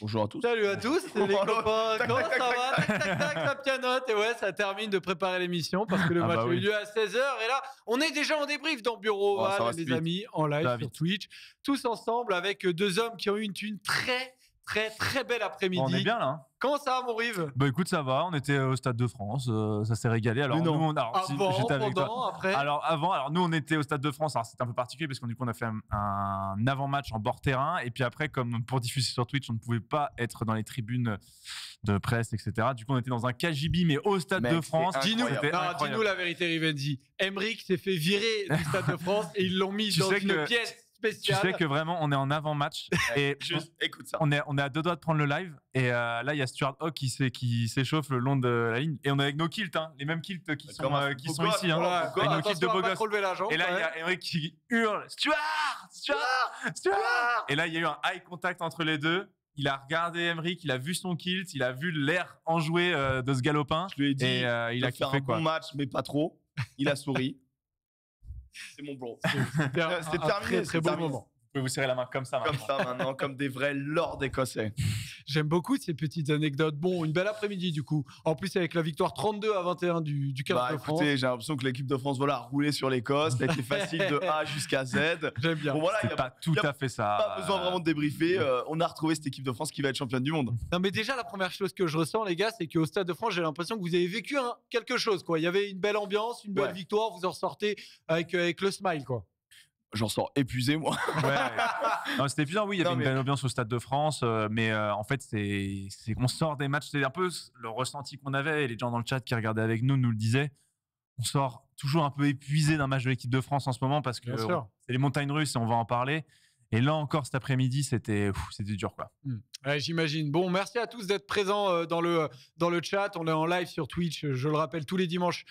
Bonjour à tous. Salut à tous, les copains. Comment ça va Tac, tac, tac, ça pianote. Et ouais, ça termine de préparer l'émission parce que le ah match bah a eu lieu à 16h. Et là, on est déjà en débrief dans Bureau oh, les amis, en live sur Twitch. Tous ensemble avec deux hommes qui ont eu une thune très, très très bel après-midi. On est bien là. Hein. Comment ça va, mon Rive Bah écoute, ça va. On était euh, au Stade de France. Euh, ça s'est régalé. Alors, nous, on, alors, avant, pendant, après. Alors, avant, alors nous, on était au Stade de France. Alors, c'était un peu particulier parce qu'on coup, on a fait un, avant-match en bord terrain. Et puis après, comme pour diffuser sur Twitch, on ne pouvait pas être dans les tribunes de presse, etc. Du coup, on était dans un KGB, mais au Stade de France. Dis-nous, nous la vérité, Rivendi. Emric s'est fait virer du Stade de France et ils l'ont mis dans une pièce tu sais que vraiment, on est en avant-match. et on, est, on est à deux doigts de prendre le live. Et euh, là, il y a Stuart Hawk qui, s'échauffe le long de la ligne. Et on est avec nos kilts, hein, les mêmes kilts qui sont, euh, qui sont ici. Hein. nos de Et là, il y a Eric qui hurle Stuart Stuart Stuart Et là, il y a eu un eye contact entre les deux. Il a regardé Emmerich, il a vu son kilt, il a vu l'air enjoué euh, de ce galopin. Je lui ai dit, et il a fait un bon match, mais pas trop. Il a souri. C'est mon bro. C'est terminé, très, très beau moment vous serrez la main comme ça maintenant. Comme des vrais lords écossais. J'aime beaucoup ces petites anecdotes. Bon, une belle après-midi du coup. En plus, avec la victoire 32 à 21 du, du Cap bah, de écoutez, J'ai l'impression que l'équipe de France voilà, a roulé sur l'Écosse. Ça a été facile de A jusqu'à Z. J'aime bien. Bon, voilà, il pas tout à fait ça. Pas besoin vraiment de débriefer. Euh, on a retrouvé cette équipe de France qui va être championne du monde. Non, mais déjà, la première chose que je ressens, les gars, c'est qu'au Stade de France, j'ai l'impression que vous avez vécu quelque chose. Quoi. Il y avait une belle ambiance, une belle victoire. Vous en sortez avec, euh, avec le smile. quoi j'en sors épuisé moi. Ouais. c'était épuisant, oui. Il y avait une belle ambiance au Stade de France, euh, mais euh, en fait, c'est qu'on sort des matchs. C'est un peu le ressenti qu'on avait. Et les gens dans le chat qui regardaient avec nous nous le disaient. On sort toujours un peu épuisé d'un match de l'équipe de France en ce moment parce que c'est les montagnes russes et on va en parler. Et là encore, cet après-midi, c'était c'était dur quoi. Hmm. J'imagine. Bon, merci à tous d'être présents euh, dans le euh, dans le chat. On est en live sur Twitch. Euh, je le rappelle tous les dimanches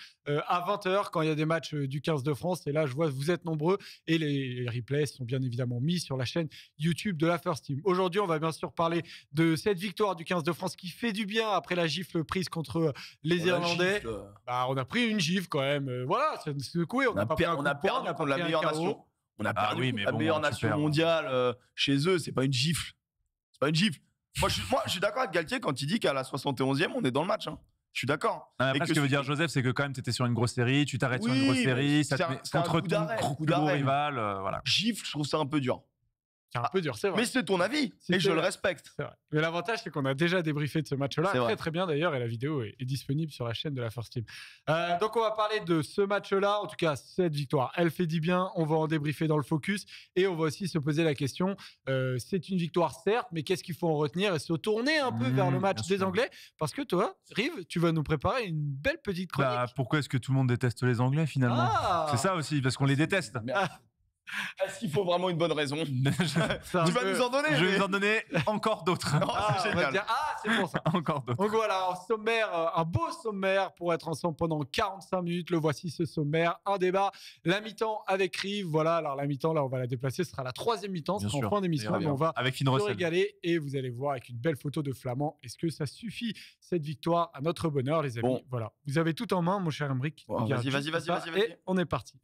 à 20h quand il y a des matchs du 15 de France. Et là, je vois que vous êtes nombreux et les, replays sont bien évidemment mis sur la chaîne YouTube de la First Team. Aujourd'hui, on va bien sûr parler de cette victoire du 15 de France qui fait du bien après la gifle prise contre les Irlandais. Bah, on a pris une gifle quand même. Voilà, c'est secoué. On, on a, pas on a perdu la meilleure nation. On a ah perdu mais la meilleure hein, nation mondiale euh, chez eux. C'est pas une gifle. C'est pas une gifle. moi, je suis, d'accord avec Galtier quand il dit qu'à la 71e, e, on est dans le match. Hein. Je suis d'accord. ce que ce que veut dire Joseph, c'est que quand même, tu sur une grosse série, tu t'arrêtes sur une grosse série, ça te met contre rival. Euh, voilà. Gifle, je trouve ça un peu dur. C'est un peu dur, c'est vrai. Mais c'est ton avis, et je le respecte. Mais l'avantage, c'est qu'on a déjà débriefé de ce match-là, très très bien d'ailleurs, et la vidéo est, disponible sur la chaîne de la Force Team. Euh, donc on va parler de ce match-là, en tout cas cette victoire, elle fait du bien, on va en débriefer dans le focus, et on va aussi se poser la question, euh, c'est une victoire certes, mais qu'est-ce qu'il faut en retenir et se tourner un peu vers le mmh, match des Anglais, parce que toi, Rive, tu vas nous préparer une belle petite bah, chronique. pourquoi est-ce que tout le monde déteste les Anglais finalement ah! C'est ça aussi, parce qu'on les déteste. Ah! Est-ce qu'il faut vraiment une bonne raison Tu vas nous en donner Je vais nous en donner encore d'autres. Ah, ah, c'est pour ça. encore d'autres. Donc voilà, un sommaire, euh, un beau sommaire pour être ensemble pendant 45 minutes. Le voici ce sommaire, un débat, la mi-temps avec Rive. Voilà, alors la mi-temps, là, on va la déplacer. Ce sera la troisième mi-temps, ce sera en fin d'émission. On va avec se régaler et vous allez voir avec une belle photo de Flamand. Est-ce que ça suffit cette victoire à notre bonheur, les amis Voilà, vous avez tout en main, mon cher Embrick. vas-y, vas-y, vas-y, vas-y. Et on est parti.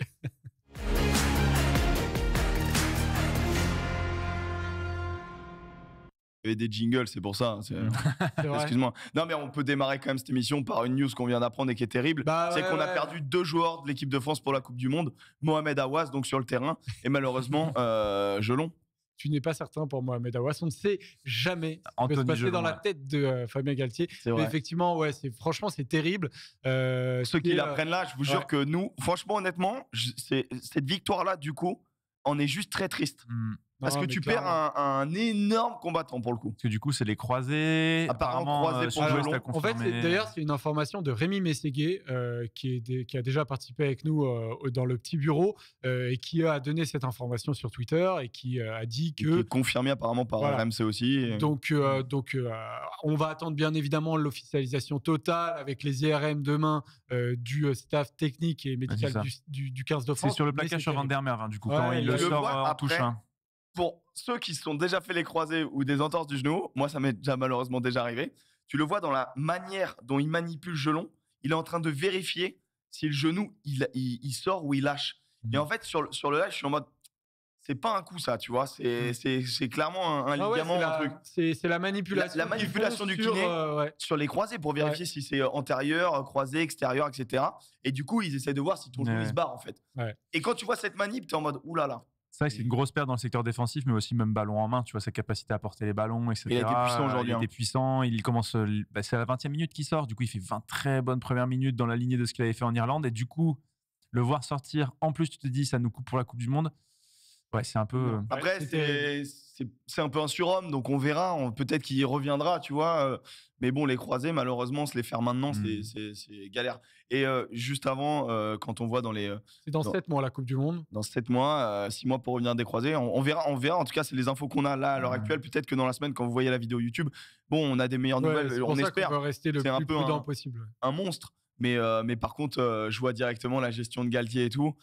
Il y avait des jingles, c'est pour ça. Hein, excuse-moi. Non, mais on peut démarrer quand même cette émission par une news qu'on vient d'apprendre et qui est terrible. Bah c'est qu'on a perdu deux joueurs de l'équipe de France pour la Coupe du Monde. Mohamed Awas, donc sur le terrain, et malheureusement, je euh, Gelon. Tu n'es pas certain pour Mohamed Awas. On ne sait jamais ce qui peut dans la tête de euh, Fabien Galtier. effectivement, ouais, c'est franchement, c'est terrible. Euh, Ceux qui euh, l'apprennent là, je vous jure que nous, franchement, honnêtement, cette victoire-là, du coup, on est juste très triste. Hmm parce que tu perds un, énorme combattant pour le coup. Parce que du coup, c'est les croisés. Apparemment, euh, euh, croisés pour En fait, d'ailleurs, c'est une information de Rémi Mességuet euh, qui, qui a déjà participé avec nous dans le petit bureau et qui a donné cette information sur Twitter et qui a dit que. qui est confirmé apparemment par RMC aussi. Donc, donc on va attendre bien évidemment l'officialisation totale avec les IRM demain du staff technique et ah, médical du, 15 de France. C'est sur le placage sur Vandermeer, hein, du coup, quand il le sort en touche pour ceux qui se sont déjà fait les croisés ou des entorses du genou, moi ça m'est déjà malheureusement déjà arrivé, tu le vois dans la manière dont il manipule le gelon, il est en train de vérifier si le genou il, sort ou il lâche. Mhm. Et en fait sur, sur le lâche, je suis en mode c'est pas un coup ça, tu vois, c'est mhm. clairement un, ah ligament, un truc. C'est la manipulation. La, manipulation du kiné euh, sur, les croisés pour vérifier si c'est euh, antérieur, euh, croisé, extérieur, etc. Et du coup, ils essaient de voir si ton genou il se barre en fait. Et quand tu vois cette manip, es en mode oulala. C'est c'est une grosse perte dans le secteur défensif, mais aussi même ballon en main. Tu vois, sa capacité à porter les ballons, etc. Il était puissant aujourd'hui. Il hein. était puissant. Il commence, bah, c'est la 20e minute qu'il sort. Du coup, il fait 20 très bonnes premières minutes dans la lignée de ce qu'il avait fait en Irlande. Et du coup, le voir sortir, en plus, tu te dis, ça nous coupe pour la Coupe du Monde. Ouais, c'est un peu. Après, c'est c'est un peu un surhomme, donc on verra. Peut-être qu'il y reviendra, tu vois. Euh, mais bon, les croisés, malheureusement, se les faire maintenant, c'est mmh. galère. Et euh, juste avant, euh, quand on voit dans les. C'est dans, sept mois la Coupe du Monde Dans sept mois, six mois pour revenir des croisés. On, verra, on verra. En tout cas, c'est les infos qu'on a là à l'heure actuelle. Peut-être que dans la semaine, quand vous voyez la vidéo YouTube, bon, on a des meilleures nouvelles. on espère. rester le plus un peu prudent un, possible. Un monstre. Mais, mais par contre, je vois directement la gestion de Galtier et tout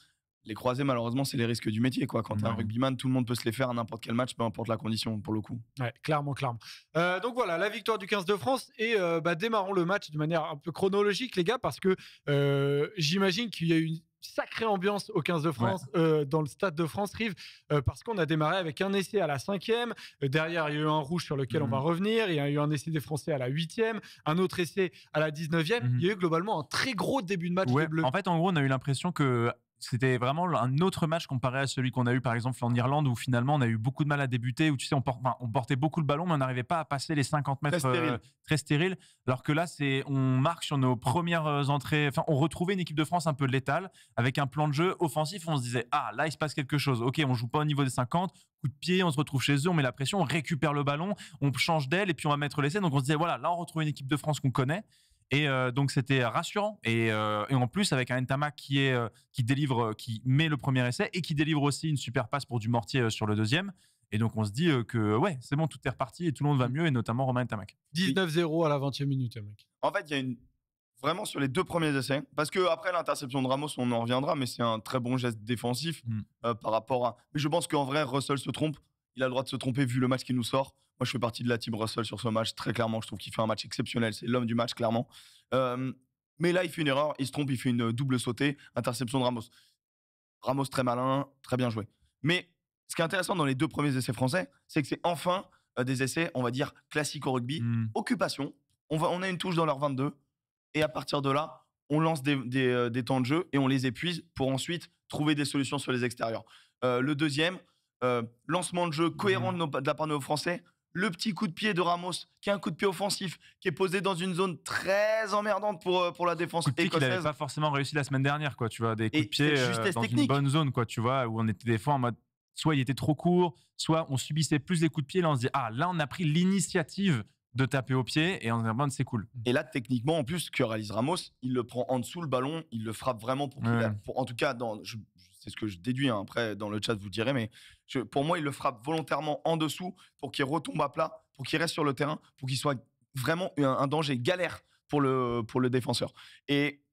les croisés, malheureusement, c'est les risques du métier. Quoi. Quand tu t'es un rugbyman, tout le monde peut se les faire à n'importe quel match, peu importe la condition, pour le coup. Ouais, clairement, clairement. Euh, donc voilà, la victoire du 15 de France. Et euh, bah, démarrons le match de manière un peu chronologique, les gars, parce que euh, j'imagine qu'il y a eu une sacrée ambiance au 15 de France, dans le stade de France Rive, parce qu'on a démarré avec un essai à la 5 derrière, il y a eu un rouge sur lequel on mmh. va revenir. Il y a eu un essai des Français à la 8 huitième, un autre essai à la 19e. Mmh. Il y a eu globalement un très gros début de match En fait, en gros, on a eu l'impression que c'était vraiment un autre match comparé à celui qu'on a eu par exemple en Irlande où finalement on a eu beaucoup de mal à débuter où tu sais on, portait, beaucoup le ballon mais on n'arrivait pas à passer les 50 mètres euh, très stériles. alors que là c'est on marque sur nos premières euh, entrées enfin on retrouvait une équipe de France un peu létale avec un plan de jeu offensif on se disait ah là il se passe quelque chose ok on joue pas au niveau des 50 coup de pied, on se retrouve chez eux, on met la pression, on récupère le ballon, on change d'aile et puis on va mettre l'essai. Donc on se disait, voilà, là on retrouve une équipe de France qu'on connaît. Et euh, donc c'était rassurant. Euh, et, en plus avec un Entama qui est euh, qui délivre, qui met le premier essai et qui délivre aussi une super passe pour Dumortier sur le deuxième. Et donc on se dit que ouais, c'est bon, tout est reparti et tout le monde va mm. mieux et notamment Romain Entamac. 19-0 à la 20e minute, hein, mec. En fait, il y a une vraiment sur les deux premiers essais. Parce que après l'interception de Ramos, on en reviendra, mais c'est un très bon geste défensif mm. par rapport à. Mais je pense qu'en vrai, Russell se trompe. Il a le droit de se tromper vu le match qui nous sort. Moi, je fais partie de la team Russell sur ce match. Très clairement, je trouve qu'il fait un match exceptionnel. C'est l'homme du match, clairement. Euh, mais là, il fait une erreur. Il se trompe. Il fait une double sautée. Interception de Ramos. Ramos très malin, très bien joué. Mais ce qui est intéressant dans les deux premiers essais français, c'est que c'est enfin euh, des essais, on va dire, classiques au rugby. Hmm. Occupation. On, va, on a une touche dans leur 22. Et à partir de là, on lance des, euh, des, temps de jeu et on les épuise pour ensuite trouver des solutions sur les extérieurs. le deuxième, lancement de jeu cohérent hmm. de, de la part de nos Français le petit coup de pied de Ramos, qui est un coup de pied offensif, qui est posé dans une zone très emmerdante pour, euh, pour la défense coup de pied Il n'avait pas forcément réussi la semaine dernière, quoi. Tu vois, des coups de pied euh, dans une bonne zone, quoi. Tu vois, où on était des fois en mode, soit il était trop court, soit on subissait plus les coups de pied. Là, on se dit, ah, là, on a pris l'initiative de taper au pied et en bon, c'est cool. Et là, techniquement, en plus, que réalise Ramos, il le prend en dessous le ballon, il le frappe vraiment pour, en tout cas, dans, je, c'est ce que je déduis. Hein. Après, dans le chat, vous direz, mais pour moi, il le frappe volontairement en dessous pour qu'il retombe à plat, pour qu'il reste sur le terrain, pour qu'il soit vraiment un, danger galère pour le, pour le défenseur. Et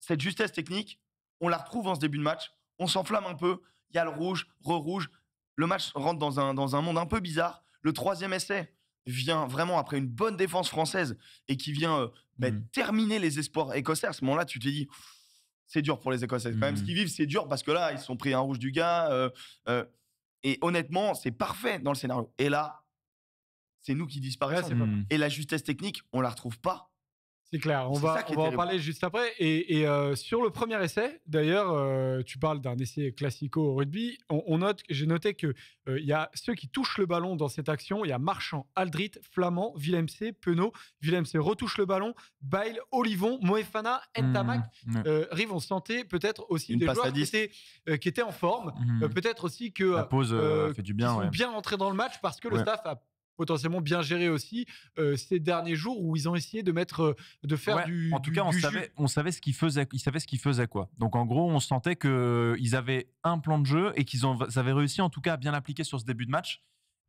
cette justesse technique, on la retrouve en ce début de match. On s'enflamme un peu. Il y a le rouge, re-rouge. Le match rentre dans un, dans un monde un peu bizarre. Le troisième essai vient vraiment après une bonne défense française et qui vient euh, bah, mmh. terminer les espoirs écossais. À ce moment-là, tu te dis, c'est dur pour les Écossais. Quand même, ce mmh. qu'ils vivent, c'est dur parce que là, ils sont pris un rouge du gars. Euh, euh, et honnêtement, c'est parfait dans le scénario. Et là, c'est nous qui disparaissons. Mmh. Et la justesse technique, on la retrouve pas. C'est clair. On va, va en parler juste après. Et, euh, sur le premier essai, d'ailleurs, euh, tu parles d'un essai classico au rugby. On, note, j'ai noté que euh, il y a ceux qui touchent le ballon dans cette action. Il y a Marchand, Aldrit, Flamand, Villemc, Penaud. Villemc retouche le ballon. Bail, Olivon, Moefana, mmh, Entamac, Rivon Santé, peut-être aussi des joueurs qui étaient, en forme. Mmh. peut-être aussi que la pause fait du bien. bien entrés dans le match parce que le staff a potentiellement bien géré aussi ces derniers jours où ils ont essayé de mettre de faire du en tout cas on savait on savait ce qu'ils faisaient ils savaient ce qu'ils faisaient quoi donc en gros on sentait que ils avaient un plan de jeu et qu'ils ont avaient réussi en tout cas à bien l'appliquer sur ce début de match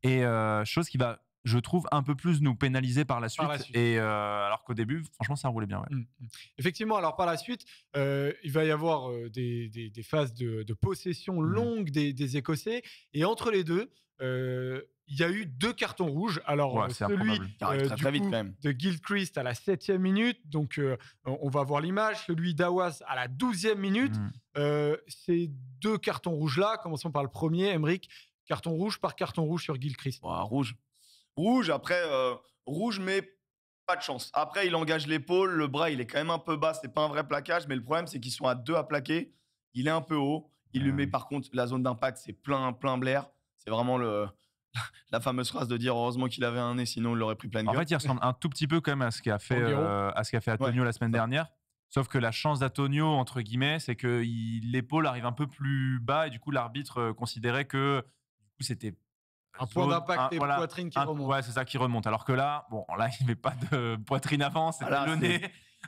et chose qui va je trouve, un peu plus nous pénaliser par la suite. Et euh, alors qu'au début, franchement, ça roulait bien. Mmh, mmh. Effectivement, alors par la suite, euh, il va y avoir euh, des, phases de, possession mmh longue des, Écossais. Et entre les deux, il y a eu deux cartons rouges. Alors, celui très vite, de Gilchrist à la septième minute, donc on va voir l'image, celui d'Awas à la douzième minute. ces deux cartons rouges-là, commençons par le premier, Emric, carton rouge par carton rouge sur Gilchrist. rouge. Rouge, après, euh, rouge, mais pas de chance. Après, il engage l'épaule, le bras, il est quand même un peu bas, c'est pas un vrai plaquage, mais le problème, c'est qu'ils sont à deux à plaquer. Il est un peu haut, il lui met mmh. par contre la zone d'impact, c'est plein, plein blair. C'est vraiment le, la fameuse phrase de dire heureusement qu'il avait un nez, sinon il l'aurait pris plein de En fait, il ressemble un tout petit peu quand même à ce qu'a fait, euh, à fait Antonio la semaine dernière. Sauf que la chance d'Antonio, entre guillemets, c'est que l'épaule arrive un peu plus bas et du coup, l'arbitre euh, considérait que c'était un point d'impact et poitrine qui remonte. Ouais, c'est ça qui remonte. Alors que là, bon, là, il met pas de poitrine avant, c'est le nez,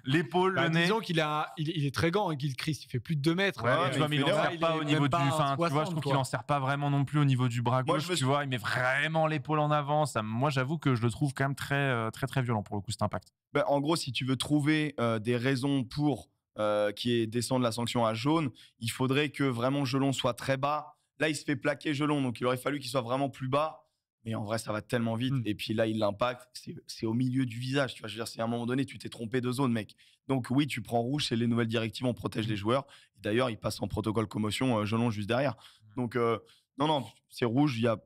l'épaule, bah, le nez. Disons qu'il a, il, est très grand, qu'il hein, Christ, il fait plus de 2 mètres. Hein. tu vois, mais il n'en sert pas je trouve qu'il pas vraiment non plus au niveau du bras gauche, tu vois, il met vraiment l'épaule en avant. Ça, moi, j'avoue que je le trouve quand même très, euh, très, très violent pour le coup, cet impact. Bah, en gros, si tu veux trouver euh, des raisons pour euh, qui est descendre la sanction à jaune, il faudrait que vraiment Gelon soit très bas, Là, il se fait plaquer gelon, donc il aurait fallu qu'il soit vraiment plus bas. Mais en vrai, ça va tellement vite. Hmm. Et puis là, il l'impacte. C'est au milieu du visage. Tu vois, je veux dire, c'est à un moment donné, tu t'es trompé de zone, mec. Donc oui, tu prends rouge. C'est les nouvelles directives. On protège hmm. les joueurs. D'ailleurs, il passe en protocole commotion, euh, gelon juste derrière. Hmm. Donc euh, non, non, c'est rouge. Il y a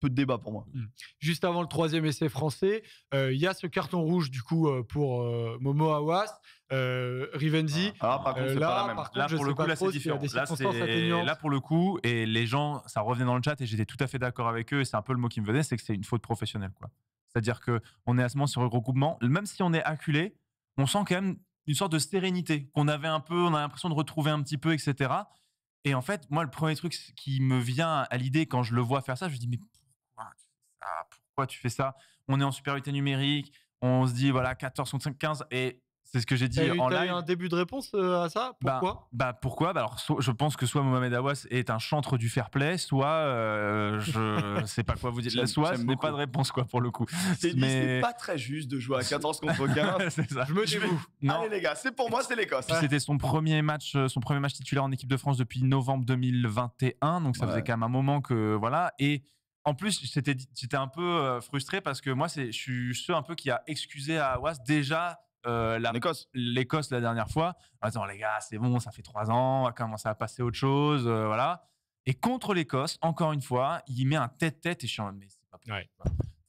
peu de débat pour moi. Hmm. Juste avant le troisième essai français, euh, il y a ce carton rouge du coup euh, pour euh, Momo Awas, Rivenzi. Ah, là, pour le coup, c'est différent. Là, pour le coup, et les gens, ça revenait dans le chat et j'étais tout à fait d'accord avec eux. C'est un peu le mot qui me venait, c'est que c'est une faute professionnelle, quoi. C'est-à-dire que on est à ce moment sur le regroupement, même si on est acculé, on sent quand même une sorte de sérénité qu'on avait un peu, on a l'impression de retrouver un petit peu, etc. Et en fait, moi, le premier truc qui me vient à l'idée quand je le vois faire ça, je dis, mais ah, pourquoi tu fais ça On est en supériorité numérique, on se dit voilà 14 contre 15 et c'est ce que j'ai dit en live. eu un début de réponse euh, à ça Pourquoi bah, pourquoi bah, bah alors je pense que soit Mohamed Awas est un chantre du fair play, soit euh, je je sais pas quoi vous dire. soit ce n'est pas de réponse quoi pour le coup. C'est pas très juste de jouer à 14 contre 15. ça. Je me Allez les gars, c'est pour moi c'est l'Écosse. C'était son premier match euh, son premier match titulaire en équipe de France depuis novembre 2021 donc ça faisait quand même un moment que voilà et en plus, c'était un peu euh, frustré parce que moi, c'est, je suis ceux un peu qui a excusé à Was déjà euh, L'Écosse. la dernière fois. En disant, les gars, c'est bon, ça fait trois ans, on va commencer à passer autre chose, euh, voilà. Et contre l'Écosse, encore une fois, il met un tête-tête et je suis en mais c'est pas possible.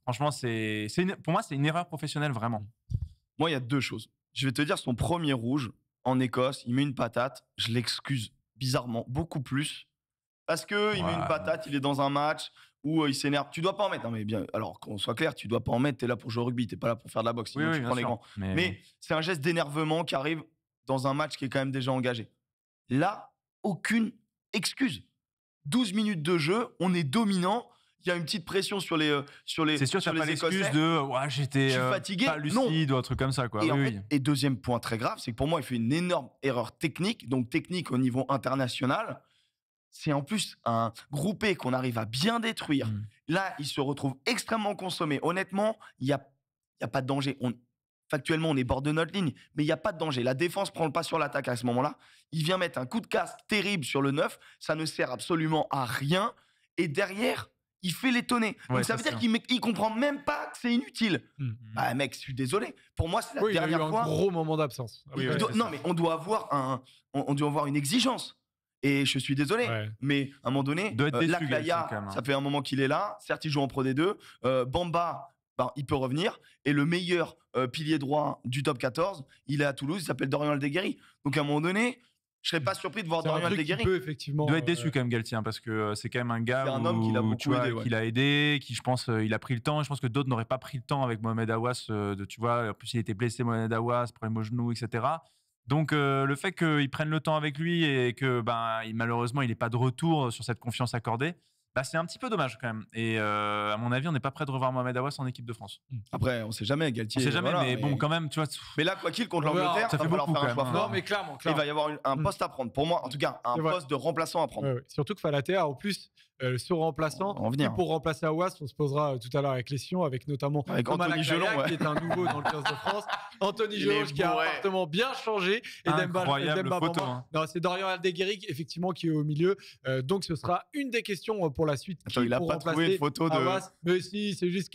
Franchement, c'est, pour moi, c'est une erreur professionnelle, vraiment. Mmh. Moi, il y a deux choses. Je vais te dire, son premier rouge en Écosse, il met une patate, je l'excuse bizarrement beaucoup plus. Parce que il met une patate, il est dans un match, où euh, il s'énerve. Tu dois pas en mettre. Hein, mais bien, alors qu'on soit clair, tu dois pas en mettre. tu es là pour jouer au rugby, t'es pas là pour faire de la boxe. sinon tu prends les grands. Mais, c'est un geste d'énervement qui arrive dans un match qui est quand même déjà engagé. Là, aucune excuse. 12 minutes de jeu, on est dominant. Il y a une petite pression sur les euh, sur les. C'est sûr, sur les pas l'excuse de ouais, j'étais euh, fatigué, pas lucide ou un truc comme ça Et, et deuxième point très grave, c'est que pour moi, il fait une énorme erreur technique, donc technique au niveau international c'est en plus un groupé qu'on arrive à bien détruire. Mmh. Là, il se retrouve extrêmement consommé. Honnêtement, il n'y a, y a pas de danger. On, factuellement, on est bord de notre ligne, mais il n'y a pas de danger. La défense prend le pas sur l'attaque à ce moment-là. Il vient mettre un coup de casse terrible sur le 9. Ça ne sert absolument à rien. Et derrière, il fait l'étonner. ça, veut dire qu'il ne comprend même pas que c'est inutile. ah mec, je suis désolé. Pour moi, c'est la il a Un gros moment d'absence. Ah non, mais on doit avoir un, on doit avoir une exigence. Et je suis désolé, mais à un moment donné, euh, hein. ça fait un moment qu'il est là. Certes, il joue en Pro D2. Euh, Bamba, ben, il peut revenir. Et le meilleur euh, pilier droit du top 14, il est à Toulouse, il s'appelle Dorian Aldeguerri. Donc à un moment donné, je serais pas surpris de voir Dorian Aldeguerri. effectivement, il doit être déçu quand même Galtier, hein, parce que c'est quand même un gars un homme qui l'a aidé, qui je pense il a pris le temps. Je pense que d'autres n'auraient pas pris le temps avec Mohamed Awas. de, tu vois, en plus il était blessé Mohamed Awas, problème au genou, etc. Donc euh, le fait qu'ils prennent le temps avec lui et que ben malheureusement il n'est pas de retour sur cette confiance accordée, bah, c'est un petit peu dommage quand même. Et euh, à mon avis, on n'est pas prêt de revoir Mohamed Awas en équipe de France. Hmm. Après, on ne sait jamais, Galtier. On sait jamais, mais, bon, quand même, tu vois. Mais là, quoi qu'il contre l'Angleterre, ça fait beaucoup faire un choix fort. Non, mais clairement, Il va y avoir un hmm. poste à prendre. Pour moi, en tout cas, un poste de remplaçant à prendre. Surtout que Falatea, en plus, euh, remplaçant. pour remplacer Awas, on se posera euh, tout à l'heure avec les avec notamment avec Anthony Gelon, qui est un nouveau dans le 15 de France. Anthony Gelon, qui a un appartement bien changé. Et Demba, photo. Hein. Non, c'est Dorian Aldegueric effectivement, qui est au milieu. Euh, donc, ce sera une des questions euh, pour la suite. il a pas trouvé une photo de. Awas. Mais si, c'est juste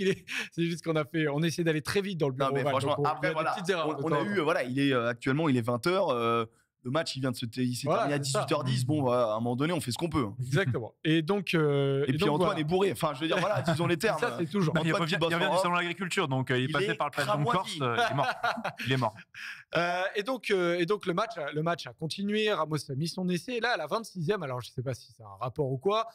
qu'on a fait, on essaie d'aller très vite dans le bureau. franchement, après, voilà, on a eu, voilà, il est, actuellement, il est 20h le match il vient de se terminer s'est terminé à 18h10 bon bah, à un moment donné on fait ce qu'on peut hein. exactement et donc euh, et, puis Antoine est bourré enfin je veux dire voilà disons les termes ça c'est toujours il, revient, il revient du salon de l'agriculture donc euh, il, est passé par le de Corse euh, il est mort il est mort euh, et donc et donc le match le match a continué Ramos a mis son essai et là à la 26e alors je sais pas si c'est un rapport ou quoi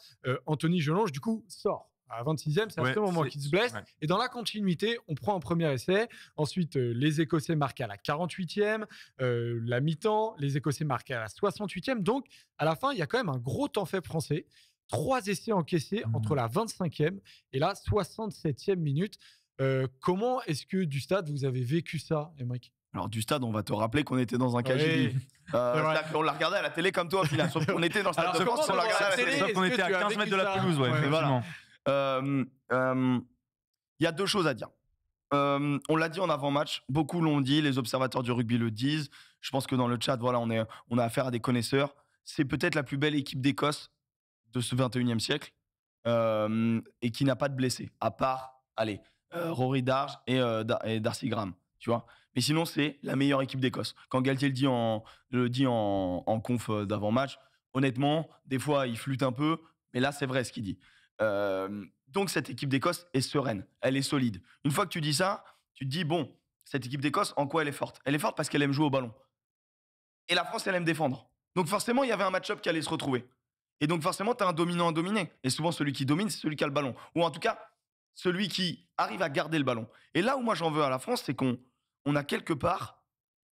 Anthony Gelonge du coup sort à 26e, c'est à ce moment qu'il se blesse. Et dans la continuité, on prend un premier essai. Ensuite, euh, les Écossais marquent à la 48e, euh, la mi-temps, les Écossais marquent à la 68e. Donc, à la fin, il y a quand même un gros temps fait français. Trois essais encaissés mmh. entre la 25e et la 67e minute. Euh, comment est-ce que du stade, vous avez vécu ça, Émeric alors du stade, on va te rappeler qu'on était dans un KGB. On l'a regardé à la télé comme toi, On Sauf qu'on était dans le stade de France, on à était à 15 mètres de la pelouse, ouais. Voilà. Il y a deux choses à dire. on l'a dit en avant-match, beaucoup l'ont dit, les observateurs du rugby le disent. Je pense que dans le chat, voilà, on, est, on a affaire à des connaisseurs. C'est peut-être la plus belle équipe d'Écosse de ce 21e siècle et qui n'a pas de blessés, à part, allez, euh, Rory Darge euh, et, Darcy Graham, tu vois. Mais sinon, c'est la meilleure équipe d'Écosse. Quand Galtier le dit en, le dit en, en conf euh, d'avant-match, honnêtement, des fois, il flûte un peu, mais là, c'est vrai ce qu'il dit donc cette équipe d'Écosse est sereine, elle est solide. Une fois que tu dis ça, tu te dis, bon, cette équipe d'Écosse, en quoi elle est forte Elle est forte parce qu'elle aime jouer au ballon. Et la France, elle aime défendre. Donc forcément, il y avait un match-up qui allait se retrouver. Et donc forcément, tu as un dominant, à dominer Et souvent, celui qui domine, c'est celui qui a le ballon. Ou en tout cas, celui qui arrive à garder le ballon. Et là où moi j'en veux à la France, c'est qu'on a quelque part,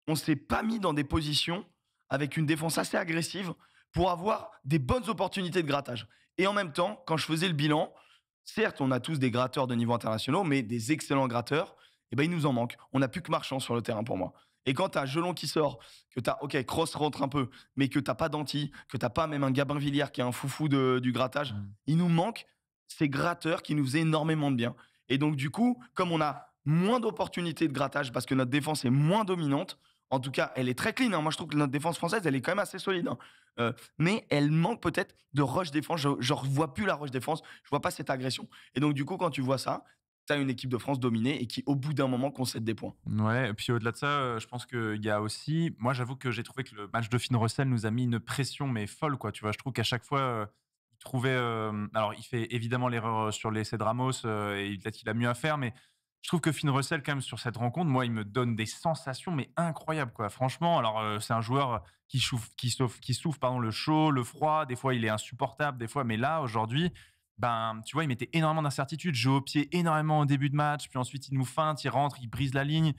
on ne s'est pas mis dans des positions avec une défense assez agressive pour avoir des bonnes opportunités de grattage. Et en même temps, quand je faisais le bilan, certes, on a tous des gratteurs de niveau international, mais des excellents gratteurs, Et eh ben, il nous en manque. On n'a plus que Marchand sur le terrain pour moi. Et quand tu as Gelon qui sort, que as ok, Cross rentre un peu, mais que t'as pas d'anti, que t'as pas même un Gabin Villière qui est un foufou du grattage, mm. il nous manque ces gratteurs qui nous faisaient énormément de bien. Et donc, du coup, comme on a moins d'opportunités de grattage parce que notre défense est moins dominante, en tout cas, elle est très clean. Hein. Moi, je trouve que notre défense française, elle est quand même assez solide. Hein. Euh, mais elle manque peut-être de rush défense. Je, ne revois plus la roche défense. Je vois pas cette agression. Et donc, du coup, quand tu vois ça, tu as une équipe de France dominée et qui, au bout d'un moment, concède des points. Ouais, et puis au-delà de ça, euh, je pense qu'il y a aussi. Moi, j'avoue que j'ai trouvé que le match de finn russell nous a mis une pression, mais folle, quoi. Tu vois, je trouve qu'à chaque fois euh, il trouvait alors, il fait évidemment l'erreur sur l'essai de Ramos et peut-être qu'il a mieux à faire, mais je trouve que Finn Russell, quand même, sur cette rencontre, moi, il me donne des sensations, mais incroyables, quoi. Franchement, alors, euh, c'est un joueur qui, qui souffre, qui souffre pardon, le chaud, le froid. Des fois, il est insupportable, des fois, mais là, aujourd'hui, ben, tu vois, il mettait énormément d'incertitudes, jouait au pied énormément au début de match, puis ensuite il nous feinte, il rentre, il brise la ligne.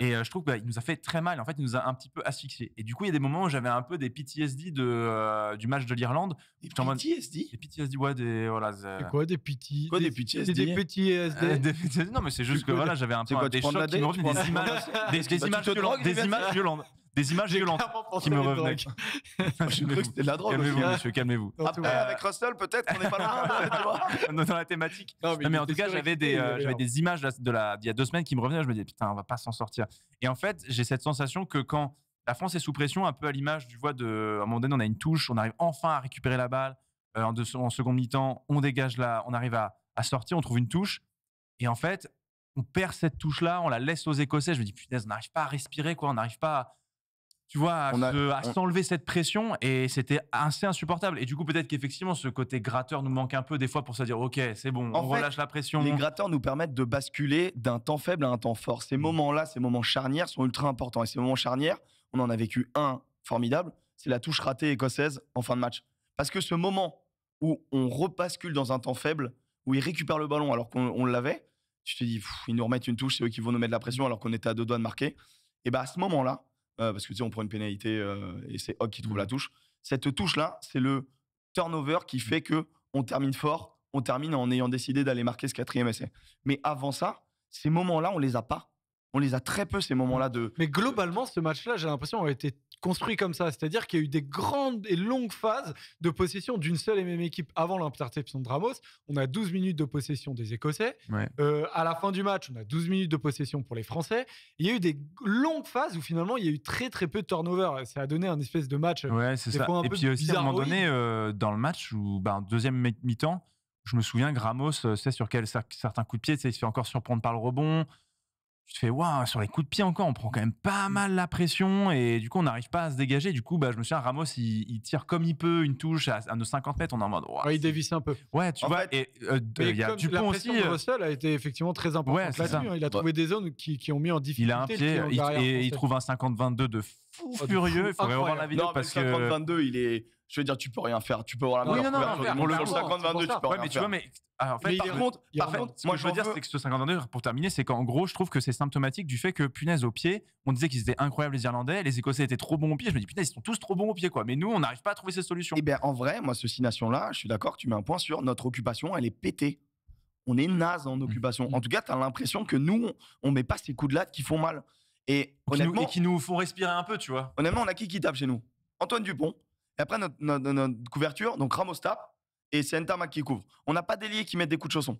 Et euh, je trouve qu'il bah, nous a fait très mal. En fait, il nous a un petit peu asphyxié. Et du coup, il y a des moments où j'avais un peu des PTSD de, euh, du match de l'Irlande. Des PTSD Des PTSD, ouais, des. Voilà, quoi des PTSD c'est des PTSD PTSD. Euh, non, mais c'est juste que voilà, j'avais un peu des chocs des images, des, bah, images violentes des images violentes qui me revenaient. je crois que c'était de la drogue. Calmez-vous, hein. monsieur, calmez-vous. Euh, avec Russell, peut-être qu'on n'est pas dans la thématique. mais, en tout cas, j'avais euh, des, images de la, d'il y a deux semaines qui me revenaient. Je me disais, putain, on va pas s'en sortir. Et en fait, j'ai cette sensation que quand la France est sous pression, un peu à l'image du voie de, à un moment donné, on a une touche, on arrive enfin à récupérer la balle. Euh, en, deux, mi-temps, on dégage là. on arrive à, sortir, on trouve une touche. Et en fait, on perd cette touche-là, on la laisse aux Écossais. Je me dis, putain, on n'arrive pas à respirer, quoi. On n'arrive pas tu vois, à, s'enlever cette pression et c'était assez insupportable. Et du coup, peut-être qu'effectivement, ce côté gratteur nous manque un peu des fois pour se dire, OK, c'est bon, on relâche la pression. Les gratteurs nous permettent de basculer d'un temps faible à un temps fort. Ces mmh. moments-là, ces moments charnières sont ultra importants. Et ces moments charnières, on en a vécu un formidable, c'est la touche ratée écossaise en fin de match. Parce que ce moment où on rebascule dans un temps faible, où ils récupèrent le ballon alors qu'on l'avait, tu te dis, ils nous remettent une touche, c'est eux qui vont nous mettre la pression alors qu'on était à deux doigts de marquer. Et bah à ce moment-là, euh, parce que tu sais, on prend une pénalité euh, et c'est Hog qui trouve la mmh. touche. Cette touche-là, c'est le turnover qui mmh. fait que on termine fort, on termine en ayant décidé d'aller marquer ce quatrième essai. Mais avant ça, ces moments-là, on les a pas. On les a très peu, ces moments-là de. Mais globalement, ce match-là, j'ai l'impression, a été construit comme ça. C'est-à-dire qu'il y a eu des grandes et longues phases de possession d'une seule et même équipe avant l'interception de Ramos. On a 12 minutes de possession des Écossais. Euh, à la fin du match, on a 12 minutes de possession pour les Français. Il y a eu des longues phases où finalement, il y a eu très, très peu de turnover. Ça a donné un espèce de match. Ouais, c'est ça. et puis aussi, à un moment donné, euh, dans le match, ou ben, deuxième mi-temps, je me souviens Gramos Ramos, c'est euh, sur quel certains coups de pied, il se fait encore surprendre par le rebond tu te fais waouh sur les coups de pied encore on prend quand même pas mmh. mal la pression et du coup on n'arrive pas à se dégager du coup bah, je me souviens Ramos il, tire comme il peut une touche à, nos 50 mètres on est en mode ouais, il dévisse un peu ouais tu vois et euh, il aussi la pression de euh. Russell a été effectivement très importante hein. il a bah trouvé des zones qui, ont mis en difficulté il a un pied et il trouve un 50-22 de fou oh, furieux. Il faudrait revoir la vidéo parce que. 22, il est, je veux dire, tu peux rien faire. Tu peux avoir la main oui, non, non, le 50 22, tu peux rien mais mais par, contre, moi, je veux dire, c'est que ce 50-22, pour terminer, c'est qu'en gros, je trouve que c'est symptomatique du fait que, punaise, au pied, on disait qu'ils étaient incroyables les Irlandais, les Écossais étaient trop bons au pied. Je me dis, punaise, ils sont tous trop bons au pied, quoi. Mais nous, on n'arrive pas à trouver ces solutions. Eh bien, en vrai, moi, ce nation là je suis d'accord, tu mets un point sur notre occupation, elle est pétée. On est naze en mmh. occupation. Mmh. En tout cas, tu as l'impression que nous, on, met pas ces coups de latte qui font mal. Et, et qui nous font respirer un peu, tu vois. Honnêtement, on a qui qui tape chez nous Antoine Dupont, et après, notre, couverture, donc Ramos tape, et c'est qui couvre. On n'a pas d'ailier qui met des coups de chausson.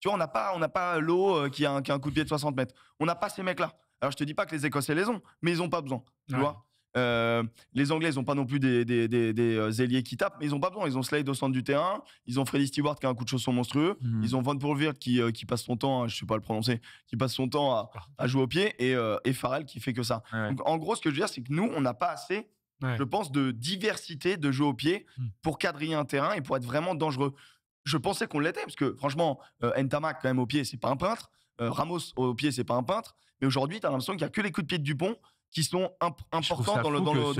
Tu vois, on n'a pas, on n'a pas l'eau euh, qui, qui, a un coup de pied de 60 mètres. On n'a pas ces mecs-là. Alors, je te dis pas que les Écossais les ont, mais ils n'ont pas besoin. Tu vois euh, les Anglais, ils n'ont pas non plus des, des, des, euh, qui tapent, mais ils n'ont pas besoin. Ils ont Slade au centre du terrain, ils ont Freddy Stewart qui a un coup de chausson monstrueux, mmh. ils ont Van Poelvoorde qui, qui passe son temps, je ne sais pas le prononcer, qui passe son temps à, à jouer au pied, et, Farrell qui fait que ça. Donc, en gros, ce que je veux dire, c'est que nous, on n'a pas assez je pense, de diversité de jeux au pied mmh. pour quadriller un terrain et pour être vraiment dangereux. Je pensais qu'on l'était, parce que franchement, euh, Ntamak, quand même, au pied, c'est pas un peintre. Euh, Ramos, au pied, c'est pas un peintre. Mais aujourd'hui, tu as l'impression qu'il n'y a que les coups de pied de Dupont qui sont importants dans,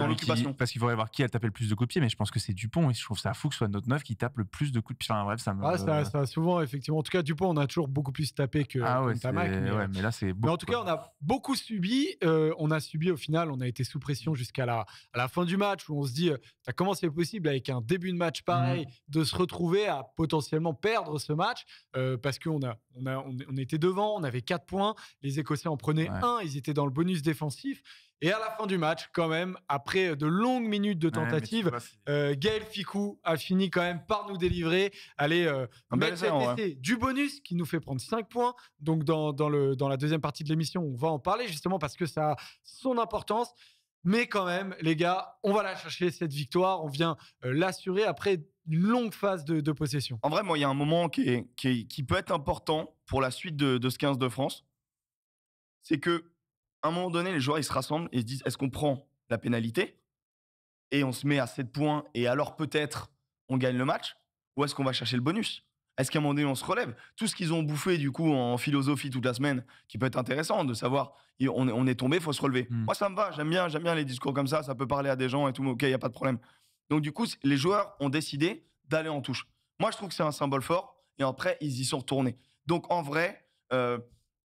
l'occupation. Parce qu'il faudrait voir qui a tapé le plus de coups de pied, mais je pense que c'est Dupont et je trouve ça fou que ce soit notre neuf qui tape le plus de coups de pied. Enfin, bref, ça me. ça, souvent, effectivement. En tout cas, Dupont, on a toujours beaucoup plus tapé que ah Tamac. Euh, mais... là, c'est Mais en tout cas, on a beaucoup subi. Euh, on a subi au final, on a été sous pression jusqu'à la, la fin du match où on se dit, euh, comment c'est possible avec un début de match pareil mm. de se retrouver à potentiellement perdre ce match parce qu'on a, on a, on, était devant, on avait 4 points, les Écossais en prenaient un, ils étaient dans le bonus défensif. Et à la fin du match, quand même, après euh, de longues minutes de tentatives, euh, Gaël Ficou a fini quand même par nous délivrer, Allez, euh, du bonus qui nous fait prendre 5 points. Donc dans, dans, le, dans la deuxième partie de l'émission, on va en parler justement parce que ça a son importance. Mais quand même, les gars, on va la chercher, cette victoire. On vient l'assurer après une longue phase de, possession. En vrai, moi, il y a un moment qui, est, qui, peut être important pour la suite de, de ce 15 de France. C'est que à un moment donné, les joueurs, ils se rassemblent et se disent, est-ce qu'on prend la pénalité et on se met à 7 points et alors peut-être on gagne le match ou est-ce qu'on va chercher le bonus Est-ce qu'à un moment donné on se relève Tout ce qu'ils ont bouffé du coup en philosophie toute la semaine, qui peut être intéressant de savoir on est, tombé, il faut se relever. Mmh. Moi ça me va, j'aime bien, j'aime bien les discours comme ça, ça peut parler à des gens et tout, ok, il y a pas de problème. Donc du coup les joueurs ont décidé d'aller en touche. Moi je trouve que c'est un symbole fort et après ils y sont retournés. Donc en vrai, euh,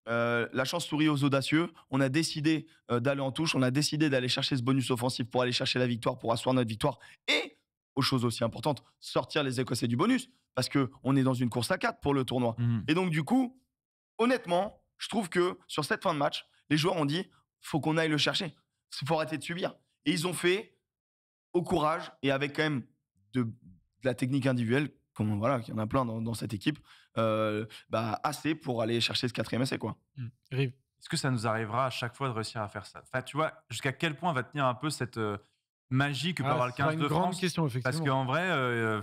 euh, la chance sourit aux audacieux. On a décidé euh, d'aller en touche. On a décidé d'aller chercher ce bonus offensif pour aller chercher la victoire, pour asseoir notre victoire. Et, aux choses aussi importantes, sortir les Écossais du bonus. Parce qu'on est dans une course à quatre pour le tournoi. Mmh. Et donc, du coup, honnêtement, je trouve que sur cette fin de match, les joueurs ont dit faut qu'on aille le chercher. Il faut arrêter de subir. Et ils ont fait au courage et avec quand même de, la technique individuelle, comme voilà, qu'il y en a plein dans cette équipe. Euh, bah, assez pour aller chercher ce quatrième essai. Quoi. Mmh. Est-ce que ça nous arrivera à chaque fois de réussir à faire ça Enfin, tu vois, jusqu'à quel point va tenir un peu cette euh, magie que peut ah, avoir le 15 de France question, effectivement. Parce qu'en vrai, euh,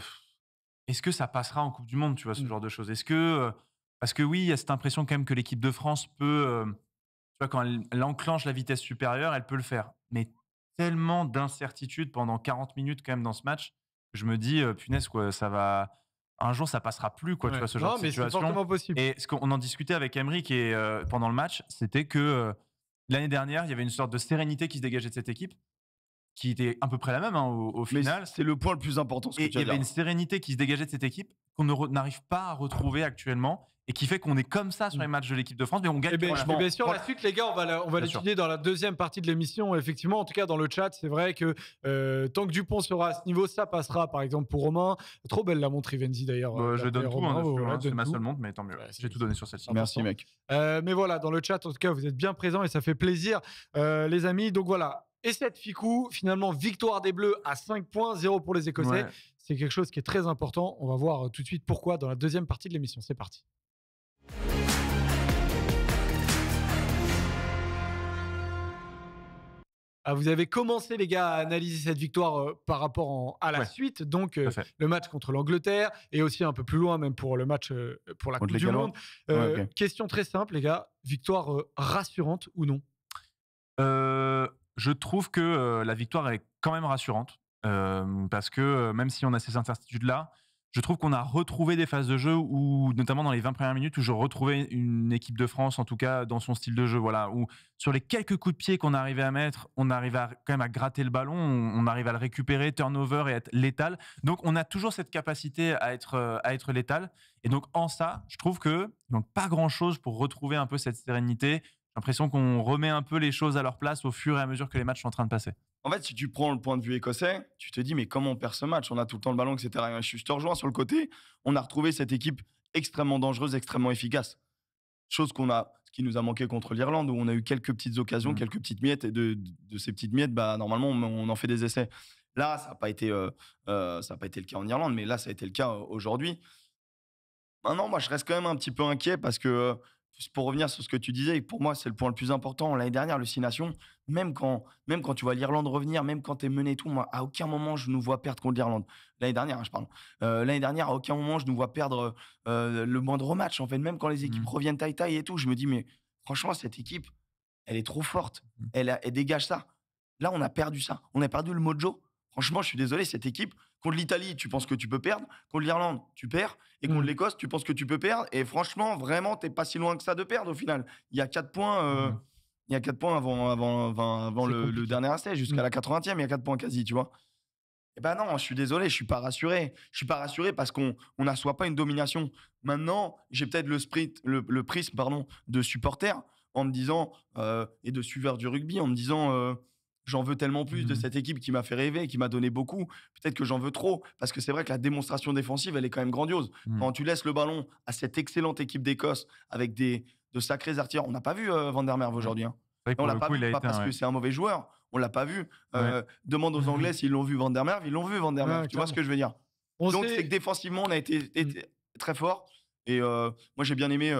est-ce que ça passera en Coupe du Monde, tu vois, ce mmh. genre de choses Est-ce que. Parce que oui, il y a cette impression quand même que l'équipe de France peut. tu vois, quand elle, enclenche la vitesse supérieure, elle peut le faire. Mais tellement d'incertitudes pendant 40 minutes quand même dans ce match, je me dis, punaise, quoi, ça va un jour ça passera plus quoi ce genre non, de situation et ce qu'on en discutait avec Emery qui euh, pendant le match c'était que euh, l'année dernière il y avait une sorte de sérénité qui se dégageait de cette équipe qui était à peu près la même hein, au, final c'est le point le plus important ce et il y avait une sérénité qui se dégageait de cette équipe qu'on n'arrive pas à retrouver actuellement et qui fait qu'on est comme ça sur les mm. matchs de l'équipe de France, mais on gagne. Eh ben, mais bien sûr, la suite, les gars, on va on l'étudier dans la deuxième partie de l'émission. Effectivement, en tout cas dans le chat, c'est vrai que euh, tant que Dupont sera à ce niveau, ça passera. Par exemple pour Romain, trop belle la montre Ivenzi d'ailleurs. Bah, je euh, donne tout, hein, hein, c'est ma seule montre, mais tant mieux. J'ai tout donné sur celle-ci. Merci mec. Euh, mais voilà, dans le chat, en tout cas, vous êtes bien présents et ça fait plaisir, les amis. Donc voilà. Et cette Ficou, finalement, victoire des Bleus à 5 points, 0 pour les Écossais. C'est quelque chose qui est très important. On va voir tout de suite pourquoi dans la deuxième partie de l'émission. C'est parti. Ah, vous avez commencé, les gars, à analyser cette victoire euh, par rapport à la suite. Donc, euh, le match contre l'Angleterre et aussi un peu plus loin, même pour le match euh, pour la Coupe du Monde. Question très simple, les gars. Victoire rassurante ou non Je trouve que la victoire, est quand même rassurante. parce que même si on a ces incertitudes-là, je trouve qu'on a retrouvé des phases de jeu où, notamment dans les 20 premières minutes, où je retrouvais une équipe de France, en tout cas dans son style de jeu, voilà, où sur les quelques coups de pied qu'on arrivait à mettre, on arrivait quand même à gratter le ballon, on, arrive à le récupérer, turnover et être létal. Donc on a toujours cette capacité à être, euh, à être létal. Et donc en ça, je trouve que donc pas grand chose pour retrouver un peu cette sérénité. J'ai l'impression qu'on remet un peu les choses à leur place au fur et à mesure que les matchs sont en train de passer. En fait, si tu prends le point de vue écossais, tu te dis, mais comment on perd ce match On a tout le temps le ballon, etc. Et je te rejoins sur le côté. On a retrouvé cette équipe extrêmement dangereuse, extrêmement efficace. Chose qu'on a, qui nous a manqué contre l'Irlande, où on a eu quelques petites occasions, mmh. quelques petites miettes. Et de, ces petites miettes, bah, normalement, on, en fait des essais. Là, ça n'a pas, été, euh, euh, pas été le cas en Irlande, mais là, ça a été le cas euh, aujourd'hui. Maintenant, moi, je reste quand même un petit peu inquiet parce que pour revenir sur ce que tu disais, pour moi, c'est le point le plus important. L'année dernière, le même quand, même quand tu vois l'Irlande revenir, même quand tu es mené tout, moi, à aucun moment, je nous vois perdre contre l'Irlande. L'année dernière, hein, je parle. Euh, l'année dernière, à aucun moment, je nous vois perdre euh, le moindre match. En même quand les équipes mmh. reviennent taille-taille et tout, je me dis, mais franchement, cette équipe, elle est trop forte. Mmh. elle, dégage ça. Là, on a perdu ça. On a perdu le mojo. Franchement, je suis désolé, cette équipe, contre l'Italie, tu penses que tu peux perdre, contre l'Irlande, tu perds, et contre mmh. l'Écosse, tu penses que tu peux perdre, et franchement, vraiment, tu t'es pas si loin que ça de perdre au final. Il y a quatre points. Euh, mmh. Il y a points avant, avant, avant, le, dernier essai, jusqu'à mmh. la 80e, il y a 4 points quasi, tu vois. Eh ben non, je suis désolé, je suis pas rassuré. Je suis pas rassuré parce qu'on n'assoit pas une domination. Maintenant, j'ai peut-être le, sprint, le, prisme pardon, de supporter en me disant, euh, et de suiveur du rugby, en me disant, euh, j'en veux tellement plus de mmh. cette équipe qui m'a fait rêver, qui m'a donné beaucoup. Peut-être que j'en veux trop, parce que c'est vrai que la démonstration défensive, elle est quand même grandiose. Mmh. Quand tu laisses le ballon à cette excellente équipe d'Écosse avec des de sacrés artilleurs, on n'a pas vu euh, Van der Merwe aujourd'hui. Hein. On l'a pas vu, pas parce que c'est un mauvais joueur, on l'a pas vu. Euh, demande aux Anglais s'ils l'ont vu Van der Merwe, ils l'ont vu Van der Merwe. tu vois ce que je veux dire Donc c'est que défensivement, on a été, mmh. très fort. Et euh, moi, j'ai bien aimé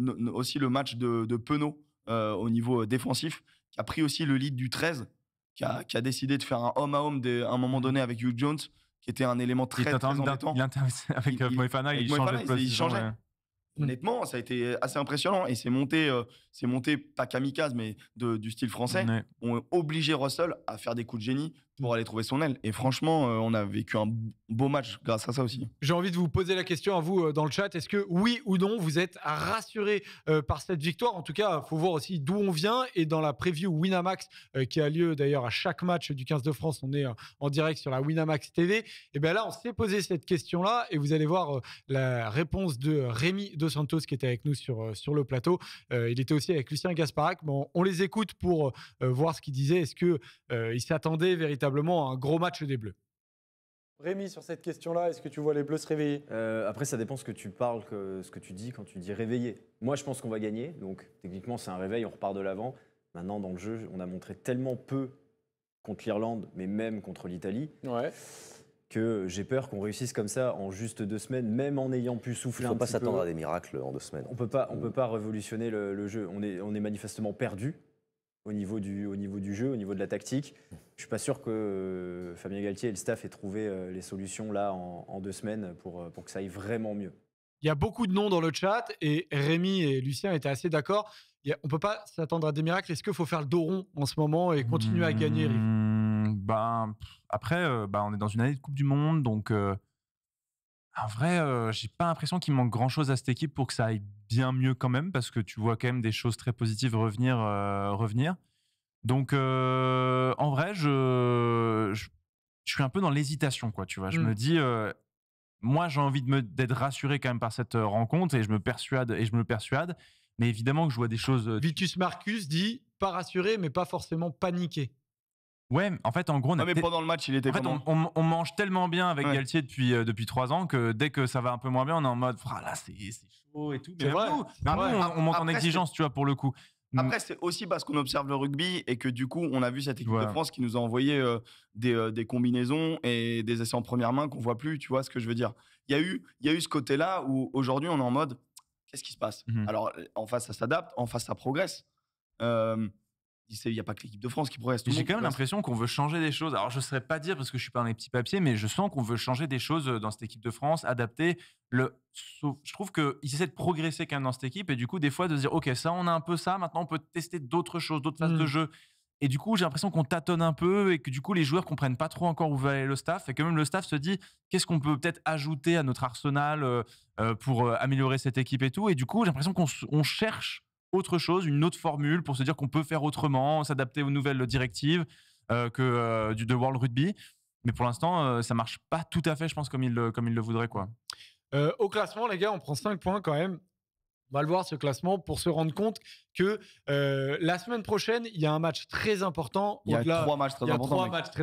aussi le match de, de Penaud au niveau défensif qui a pris aussi le lead du 13, qui a, mmh. qui a décidé de faire un homme à homme à un moment mmh. donné avec Hugh Jones, qui était un élément très, très embêtant. Il avec il, euh, Moefana, avec il, changeait il, changeait. Mmh. Honnêtement, ça a été assez impressionnant et c'est monté, euh, c'est monté pas kamikaze mais de, du style français. ont obligé Russell à faire des coups de génie, pour aller trouver son aile. Et franchement, euh, on a vécu un beau match grâce à ça aussi. J'ai envie de vous poser la question à vous euh, dans le chat. Est-ce que oui ou non, vous êtes rassuré euh, par cette victoire En tout cas, faut voir aussi d'où on vient. Et dans la preview Winamax, qui a lieu d'ailleurs à chaque match du 15 de France, on est en direct sur la Winamax TV. Et eh bien là, on s'est posé cette question-là. Et vous allez voir la réponse de Rémi Dos Santos, qui était avec nous sur, sur le plateau. il était aussi avec Lucien Gasparac. Bon, on les écoute pour voir ce qu'il disait. Est-ce qu'il s'attendait véritablement un gros match des Bleus. Rémi, sur cette question-là, est-ce que tu vois les Bleus se réveiller euh, Après, ça dépend ce que tu parles, que, ce que tu dis quand tu dis réveiller. Moi, je pense qu'on va gagner, donc techniquement, c'est un réveil, on repart de l'avant. Maintenant, dans le jeu, on a montré tellement peu contre l'Irlande, mais même contre l'Italie, que j'ai peur qu'on réussisse comme ça en juste deux semaines, même en ayant pu souffler On ne peut pas s'attendre à des miracles en deux semaines. On ne peut pas révolutionner le, jeu. On est, on est manifestement perdu au niveau, du, au niveau du jeu, au niveau de la tactique. Je ne suis pas sûr que euh, Fabien Galtier et le staff aient trouvé euh, les solutions là en, deux semaines pour, euh, pour que ça aille vraiment mieux. Il y a beaucoup de noms dans le chat et Rémi et Lucien étaient assez d'accord. On ne peut pas s'attendre à des miracles. Est-ce qu'il faut faire le dos rond en ce moment et continuer à gagner, hmm, ben, Après, ben, on est dans une année de Coupe du Monde, donc en vrai, euh, j'ai pas l'impression qu'il manque grand chose à cette équipe pour que ça aille bien mieux quand même, parce que tu vois quand même des choses très positives revenir, euh, revenir. Donc, euh, en vrai, je, je, suis un peu dans l'hésitation, quoi. Tu vois, je mmh. me dis, moi, j'ai envie d'être rassuré quand même par cette rencontre et je me persuade et je me persuade. Mais évidemment que je vois des choses. Vitus Marcus dit pas rassuré, mais pas forcément paniqué. Ouais, en fait, en gros, on a pendant le match, il était. En fait, on, mange tellement bien avec Galtier depuis euh, depuis trois ans que dès que ça va un peu moins bien, on est en mode, ah là, c'est chaud et tout. Mais après, on, monte en exigence, tu vois, pour le coup. Mm. Après, c'est aussi parce qu'on observe le rugby et que du coup, on a vu cette équipe de France qui nous a envoyé euh, euh, des, combinaisons et des essais en première main qu'on voit plus. Tu vois ce que je veux dire Il y a eu, il y a eu ce côté-là où aujourd'hui, on est en mode, qu'est-ce qui se passe mhm. Alors, en face, ça s'adapte, en face, ça progresse. Euh, il n'y a pas que l'équipe de France qui progresse. J'ai quand même l'impression qu'on veut changer des choses. Alors, je ne saurais pas dire parce que je suis pas les petits papiers, mais je sens qu'on veut changer des choses euh, dans cette équipe de France, adapter. Le... Je trouve qu'ils essaient de progresser quand même dans cette équipe et du coup, des fois, de se dire, OK, ça, on a un peu ça, maintenant, on peut tester d'autres choses, d'autres phases de mm. jeu. Et du coup, j'ai l'impression qu'on tâtonne un peu et que du coup, les joueurs comprennent pas trop encore où va aller le staff et que même le staff se dit qu'est-ce qu'on peut peut-être ajouter à notre arsenal euh, euh, pour améliorer cette équipe et tout. Et du coup, j'ai l'impression qu'on cherche autre chose, une autre formule pour se dire qu'on peut faire autrement, s'adapter aux nouvelles directives euh, que euh, du de World Rugby. Mais pour l'instant, euh, ça marche pas tout à fait, je pense, comme il le, comme il le voudrait. Quoi. au classement, les gars, on prend 5 points quand même. On va le voir ce classement pour se rendre compte que euh, la semaine prochaine, il y a un match très important. Il y a trois matchs très,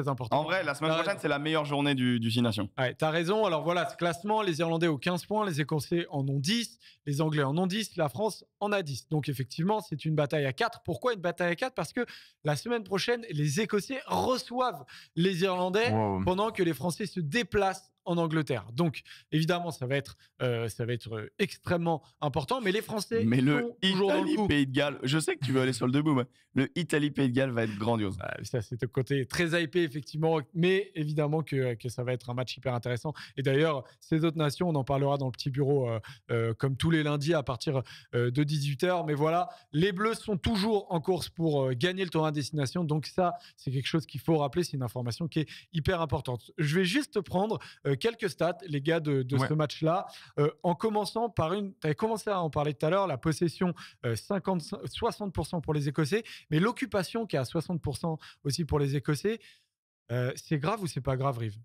importants. En vrai, la semaine prochaine, c'est la meilleure journée du, du Nation. Ouais, t'as raison. Alors voilà, ce classement, les Irlandais ont 15 points, les Écossais en ont 10, les Anglais en ont 10, la France en a 10. Donc effectivement, c'est une bataille à 4. Pourquoi une bataille à 4 Parce que la semaine prochaine, les Écossais reçoivent les Irlandais pendant que les Français se déplacent en Angleterre. Donc, évidemment, ça va être, euh, ça va être euh, extrêmement important. Mais les Français. Mais le Italie-Pays de Galles, je sais que tu veux aller sur le debout, mais le Italie-Pays de Galles va être grandiose. Ah, ça, c'est le côté très hypé, effectivement. Mais évidemment euh, que, ça va être un match hyper intéressant. Et d'ailleurs, ces autres nations, on en parlera dans le petit bureau comme tous les lundis à partir de 18h. Mais voilà, les Bleus sont toujours en course pour gagner le tour à destination. Donc, ça, c'est quelque chose qu'il faut rappeler. C'est une information qui est hyper importante. Je vais juste prendre. Euh, quelques stats, les gars, de, ce match-là. Euh, en commençant par une, tu avais commencé à en parler tout à l'heure, la possession 50, euh, 60% pour les Écossais, mais l'occupation qui est à 60% aussi pour les Écossais. c'est grave ou c'est pas grave, Rive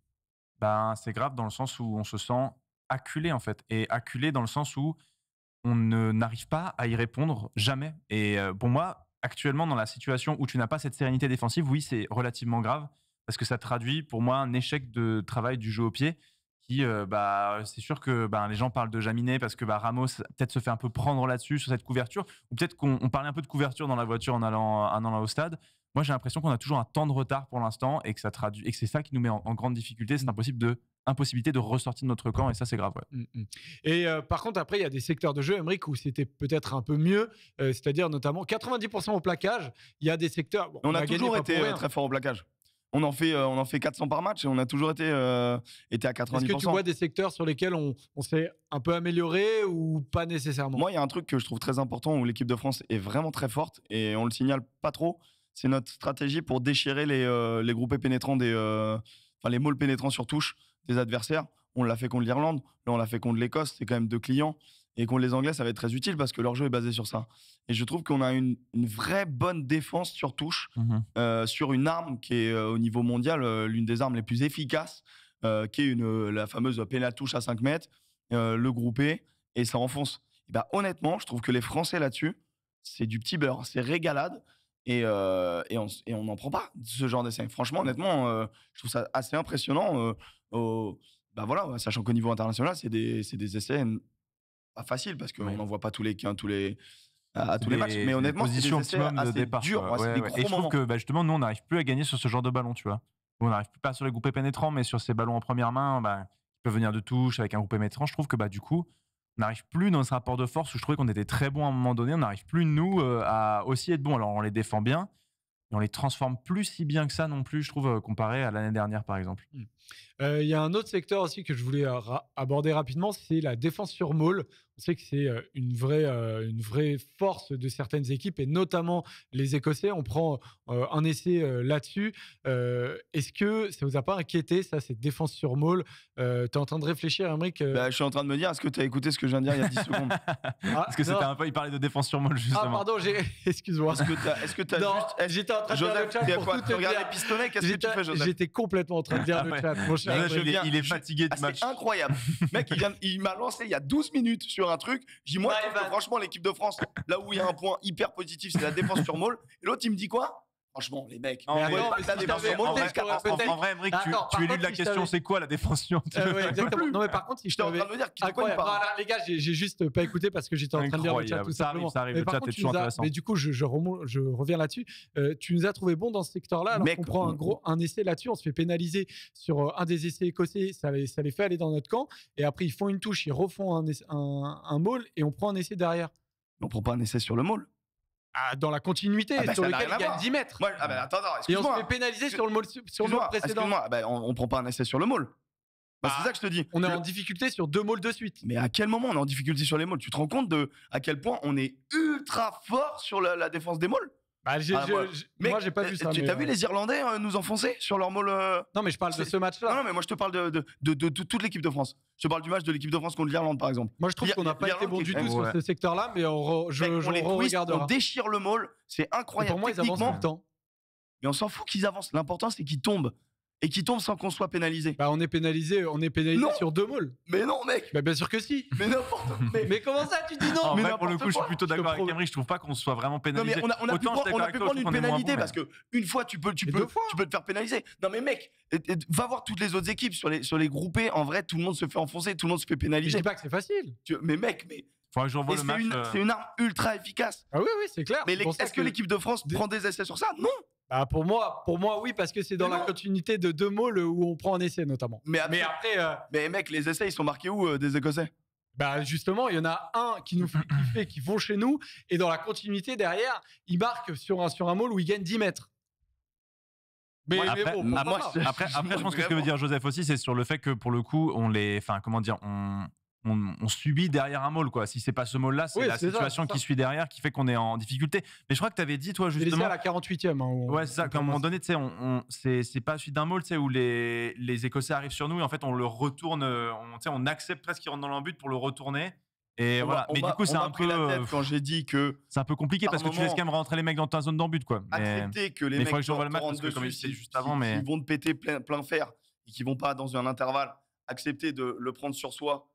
ben, c'est grave dans le sens où on se sent acculé en fait et acculé dans le sens où on n'arrive pas à y répondre jamais et pour moi actuellement dans la situation où tu n'as pas cette sérénité défensive oui c'est relativement grave parce que ça traduit pour moi un échec de travail du jeu au pied. Qui, euh, bah, c'est sûr que bah, les gens parlent de Jaminet parce que bah, Ramos peut-être se fait un peu prendre là-dessus sur cette couverture, ou peut-être qu'on parlait un peu de couverture dans la voiture en allant, en allant au stade. Moi, j'ai l'impression qu'on a toujours un temps de retard pour l'instant et que ça traduit, et c'est ça qui nous met en, grande difficulté. C'est mmh. impossible de impossibilité de ressortir de notre camp et ça c'est grave. Mmh, mmh. Et euh, par contre après il y a des secteurs de jeu Emric, où c'était peut-être un peu mieux, euh, c'est-à-dire notamment 90% au placage. Il y a des secteurs. on, a, toujours été très fort au placage on en fait euh, on en fait 400 par match et on a toujours été euh, à 90%. Est-ce que tu vois des secteurs sur lesquels on, s'est un peu amélioré ou pas nécessairement Moi, il y a un truc que je trouve très important où l'équipe de France est vraiment très forte et on le signale pas trop. C'est notre stratégie pour déchirer les, euh, groupés pénétrants des enfin les mauls pénétrants sur touche des adversaires. On l'a fait contre l'Irlande, là on l'a fait contre l'Écosse. C'est quand même deux clients. Et contre les Anglais, ça va être très utile parce que leur jeu est basé sur ça. Et je trouve qu'on a une, vraie bonne défense sur touche, mhm. euh, sur une arme qui est euh, au niveau mondial euh, l'une des armes les plus efficaces, qui est une, la fameuse touche à 5 mètres, le groupé, e, et ça enfonce. Et bah, honnêtement, je trouve que les Français là-dessus, c'est du petit beurre, c'est régalade. Et, on n'en prend pas ce genre d'essai. Franchement, honnêtement, je trouve ça assez impressionnant. bah voilà, sachant qu'au niveau international, c'est des, des, essais facile parce qu'on n'en voit pas tous les tous les à tous les, matchs. Mais honnêtement, c'est des de départ, et je trouve que bah, justement, nous, on n'arrive plus à gagner sur ce genre de ballon, tu vois. On n'arrive plus pas sur les groupés pénétrants, mais sur ces ballons en première main, bah, qui peuvent venir de touche avec un groupé pénétrant. Je trouve que bah, du coup, on n'arrive plus dans ce rapport de force où je trouvais qu'on était très bon à un moment donné. On n'arrive plus, nous, euh, à aussi être bon. Alors, on les défend bien, on les transforme plus si bien que ça non plus, je trouve, euh, comparé à l'année dernière, par exemple. Mmh. Euh, il y a un autre secteur aussi que je voulais euh, aborder rapidement, c'est la défense sur maul. On sait que c'est euh, une vraie, une vraie force de certaines équipes et notamment les Écossais. On prend un essai là-dessus. Est-ce que ça vous a pas inquiété ça, cette défense sur maul es en train de réfléchir, Emmerich bah, Je suis en train de me dire, est-ce que tu as écouté ce que je viens de dire il y a 10 secondes ah, Parce que c'était un peu, il parlait de défense sur maul ah, justement. Ah pardon, excuse-moi. Est-ce que tu as, as, juste... J'étais en train de faire le chat pour tout te dire. J'étais complètement en train de dire le chat, il est fatigué ah, de match. C'est incroyable. Mec, il, m'a lancé il y a 12 minutes sur un truc. J'ai moi, bah, franchement, l'équipe de France, là où il y a un point hyper positif, c'est la défense sur Maul. Et l'autre, il me dit quoi Franchement, les mecs. En, vrai, en, vrai, tu, tu élus de la question, c'est quoi la défense euh, exactement. Non, mais par contre, si je t'en train de dire ah, Les gars, j'ai juste pas écouté parce que j'étais en train de dire le chat tout ça simplement. mais du coup, je, reviens là-dessus. Euh, tu nous as trouvé bon dans ce secteur-là. Alors qu'on prend un euh, gros, un essai là-dessus, on se fait pénaliser sur euh, un des essais écossais. Ça les, fait aller dans notre camp. Et après, ils font une touche, ils refont un, un maul et on prend un essai derrière. On prend pas un essai sur le maul dans la continuité ah bah, sur lequel il y 10 mètres. Ah bah, Et on se fait pénaliser sur le mall, sur précédent. Ah bah, on, ne prend pas un essai sur le mall. c'est ça que je te dis. On est en difficulté sur deux mauls de suite. Mais à quel moment on est en difficulté sur les mauls Tu te rends compte de à quel point on est ultra fort sur la, défense des mauls ah, moi- j'ai pas vu ça. Tu as t'as euh. vu les Irlandais euh, nous enfoncer sur leur maul euh? Non, mais je parle de ce match-là. Non, non, mais moi je te parle de, toute l'équipe de France. Je te parle du match de l'équipe de France contre l'Irlande par exemple. Moi, je trouve qu'on n'a pas été bon du tout sur ce secteur-là, mais on re- je, je on déchire le maul, c'est incroyable. Pour moi, Techniquement, le Mais on s'en fout qu'ils avancent. L'important, c'est qu'ils tombent et qui tombe sans qu'on soit pénalisé. Bah on est pénalisé, on est pénalisé sur deux malls. Mais non mec. Bah bien sûr que si. Mais n'importe. Mais, comment ça tu dis non Mais vrai, pour le coup je suis plutôt d'accord avec Camry, je trouve pas qu'on soit vraiment pénalisé. on a, on a Autant pu, prendre, on prendre une pénalité parce que une fois tu peux tu peux tu peux te faire pénaliser. Non mais mec, va voir toutes les autres équipes sur les sur les groupés. En vrai tout le monde se fait enfoncer, tout le monde se fait pénaliser. Mais je dis pas que c'est facile. Mais mec mais euh, c'est une, arme ultra efficace. Ah oui, oui, c'est clair. Mais est-ce que, l'équipe de France prend des essais sur ça Non bah pour moi, pour moi oui, parce que c'est dans la continuité de deux mots où on prend un essai notamment. Mais après, euh, mais, mec, les essais ils sont marqués où euh, des Écossais bah justement, il y en a un qui nous fait kiffer, qui vont chez nous, et dans la continuité derrière, il marque sur un, sur un maul où il gagne 10 mètres. Mais, après, bon, ah, après, je, après, je pense que ce que veut dire Joseph aussi, c'est sur le fait que pour le coup, on les, enfin, comment dire, on, on, subit derrière un mot quoi. Si c'est pas ce mot-là, c'est la situation qui suit derrière qui fait qu'on est en difficulté. Mais je crois que tu avais dit, toi, justement. à la 48e. Hein, ouais, c'est ça. Qu'à un moment donné, tu sais, on, c'est pas suite d'un mot, tu sais, où les, Écossais arrivent sur nous et en fait, on le retourne, euh, on, on accepte presque qu'ils rentrent dans l'embut pour le retourner. Et voilà. mais du coup, c'est un peu. Euh, quand j'ai dit que. C'est un peu compliqué parce que tu laisses quand même rentrer les mecs dans ta zone d'embut, quoi. Accepter que les mecs. que juste avant, mais. Ils vont te péter plein, fer et qui vont pas dans un intervalle. Accepter de le prendre sur soi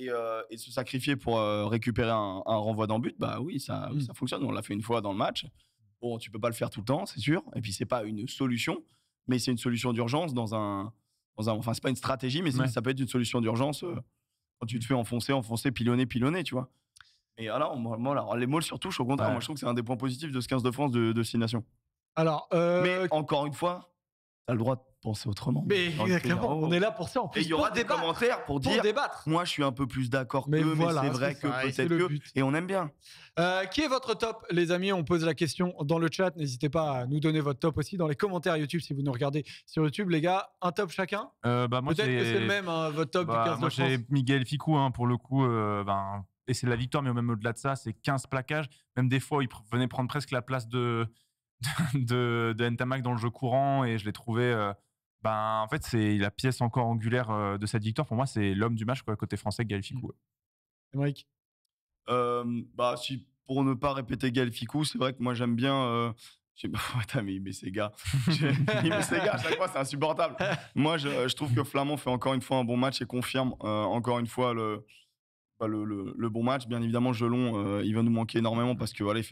euh, et, se sacrifier pour euh, récupérer un, renvoi d'en but, bah oui, ça, mmh. ça fonctionne. On l'a fait une fois dans le match. Bon, tu peux pas le faire tout le temps, c'est sûr. Et puis c'est pas une solution, mais c'est une solution d'urgence dans un, dans un, enfin c'est pas une stratégie, mais ça peut être une solution d'urgence euh, quand tu te mmh. fais enfoncer, enfoncer, pilonner, pilonner, tu vois. et ah alors, les mots sur touche, au contraire, moi je trouve que c'est un des points positifs de ce 15 de France de, de Nations. Alors, mais encore une fois, t'as le droit penser autrement. Mais exactement, hein. on est là pour ça. et il y aura des commentaires pour dire. débattre. Moi, je suis un peu plus d'accord que, mais c'est vrai que peut-être que. Et on aime bien. Euh, qui est votre top, les amis On pose la question dans le chat. N'hésitez pas à nous donner votre top aussi dans les commentaires YouTube si vous nous regardez sur YouTube, les gars. Un top chacun. Euh, bah, peut-être que c'est le même hein, votre top du 15 bah, Moi, j'ai Miguel Ficou hein, pour le coup. Euh, ben, et c'est la victoire, mais même au-delà de ça, c'est 15 plaquages. Même des fois, il venait prendre presque la place de de, de, Ntamak dans le jeu courant et je l'ai trouvé ben, en fait, c'est la pièce encore angulaire euh, de cette victoire. Pour moi, c'est l'homme du match côté français, Galficou. Mmh. Émeric bah, Pour ne pas répéter Ficou, c'est vrai que moi, j'aime bien. Euh, pas mais il met ses gars. il met ses gars à chaque fois, c'est insupportable. Moi, je, trouve que Flamand fait encore une fois un bon match et confirme euh, encore une fois bah, le, le, bon match. Bien évidemment, Gelon, euh, il va nous manquer énormément parce que voilà, il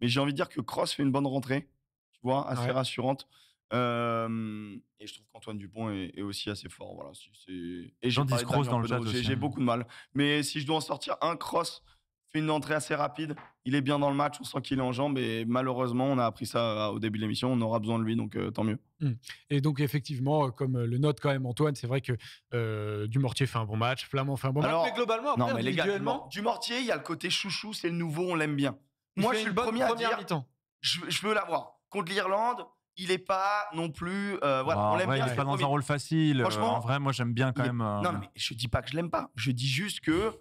Mais j'ai envie de dire que Cross fait une bonne rentrée, tu vois, assez rassurante et je trouve qu'Antoine Dupont est, aussi assez fort. Voilà, et j'ai dans le J'ai hein. beaucoup de mal. Mais si je dois en sortir un cross, fait une entrée assez rapide. Il est bien dans le match, on sent qu'il est en jambes et malheureusement, on a appris ça au début de l'émission. On aura besoin de lui, donc euh, tant mieux. Mmh. Et donc effectivement, comme euh, le note quand même Antoine, c'est vrai que du euh, Dumortier fait un bon match, Flamand fait un bon match. Mais globalement, mais Dumortier, il y a le côté chouchou, c'est le nouveau, on l'aime bien. Moi, je suis le premier à dire, je, je veux l'avoir contre l'Irlande il est pas non plus euh, voilà on ah l'aime bien il est pas dans un rôle facile euh, franchement en vrai moi j'aime bien quand même euh, non mais je dis pas que je l'aime pas je dis juste que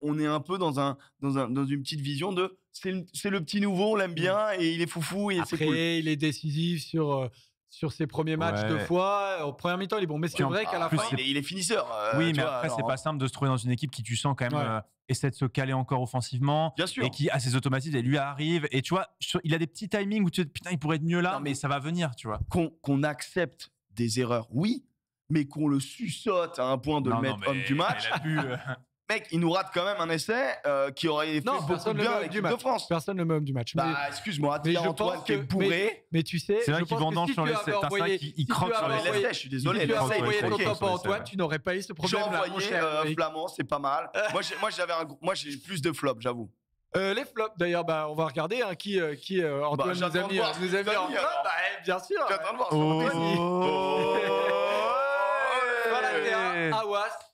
on est un peu dans un dans un dans une petite vision de c'est le, petit nouveau on l'aime mm. bien et il est foufou et c'est il est décisif sur sur ses premiers matchs deux fois. Au euh, premier mi-temps, il est bon. Mais c'est vrai qu'à la fin. Il est, finisseur. Euh, oui, mais après, c'est pas simple de se trouver dans une équipe qui, tu sens quand même, euh, essaie de se caler encore offensivement. Bien sûr. Et qui a ses automatismes et lui arrive. Et tu vois, il a des petits timings où tu te putain, il pourrait être mieux là, mais, ça va venir, tu vois. Qu'on accepte des erreurs, oui, mais qu'on le susote à un point de mettre homme du match. Mec, il nous rate quand même un essai euh, qui aurait fait non, beaucoup de bien avec l'équipe de France. Personne ne me du match. Bah, excuse-moi, mais Antoine qui est bourré. Mais, tu sais, c'est vrai qu'il vendange sur l'essai. T'as ça qui croque sur l'essai. Je suis désolé. Tu avais envoyé ton top à Antoine, tu n'aurais pas eu ce problème. J'ai envoyé euh, Flamand, c'est pas mal. Moi, j'avais moi j'ai plus de flops, j'avoue. Euh, les flops d'ailleurs, bah, on va regarder hein, qui, qui bah, Antoine bah, nous a mis, bah, eh, bien sûr. J'attends de voir. Oh.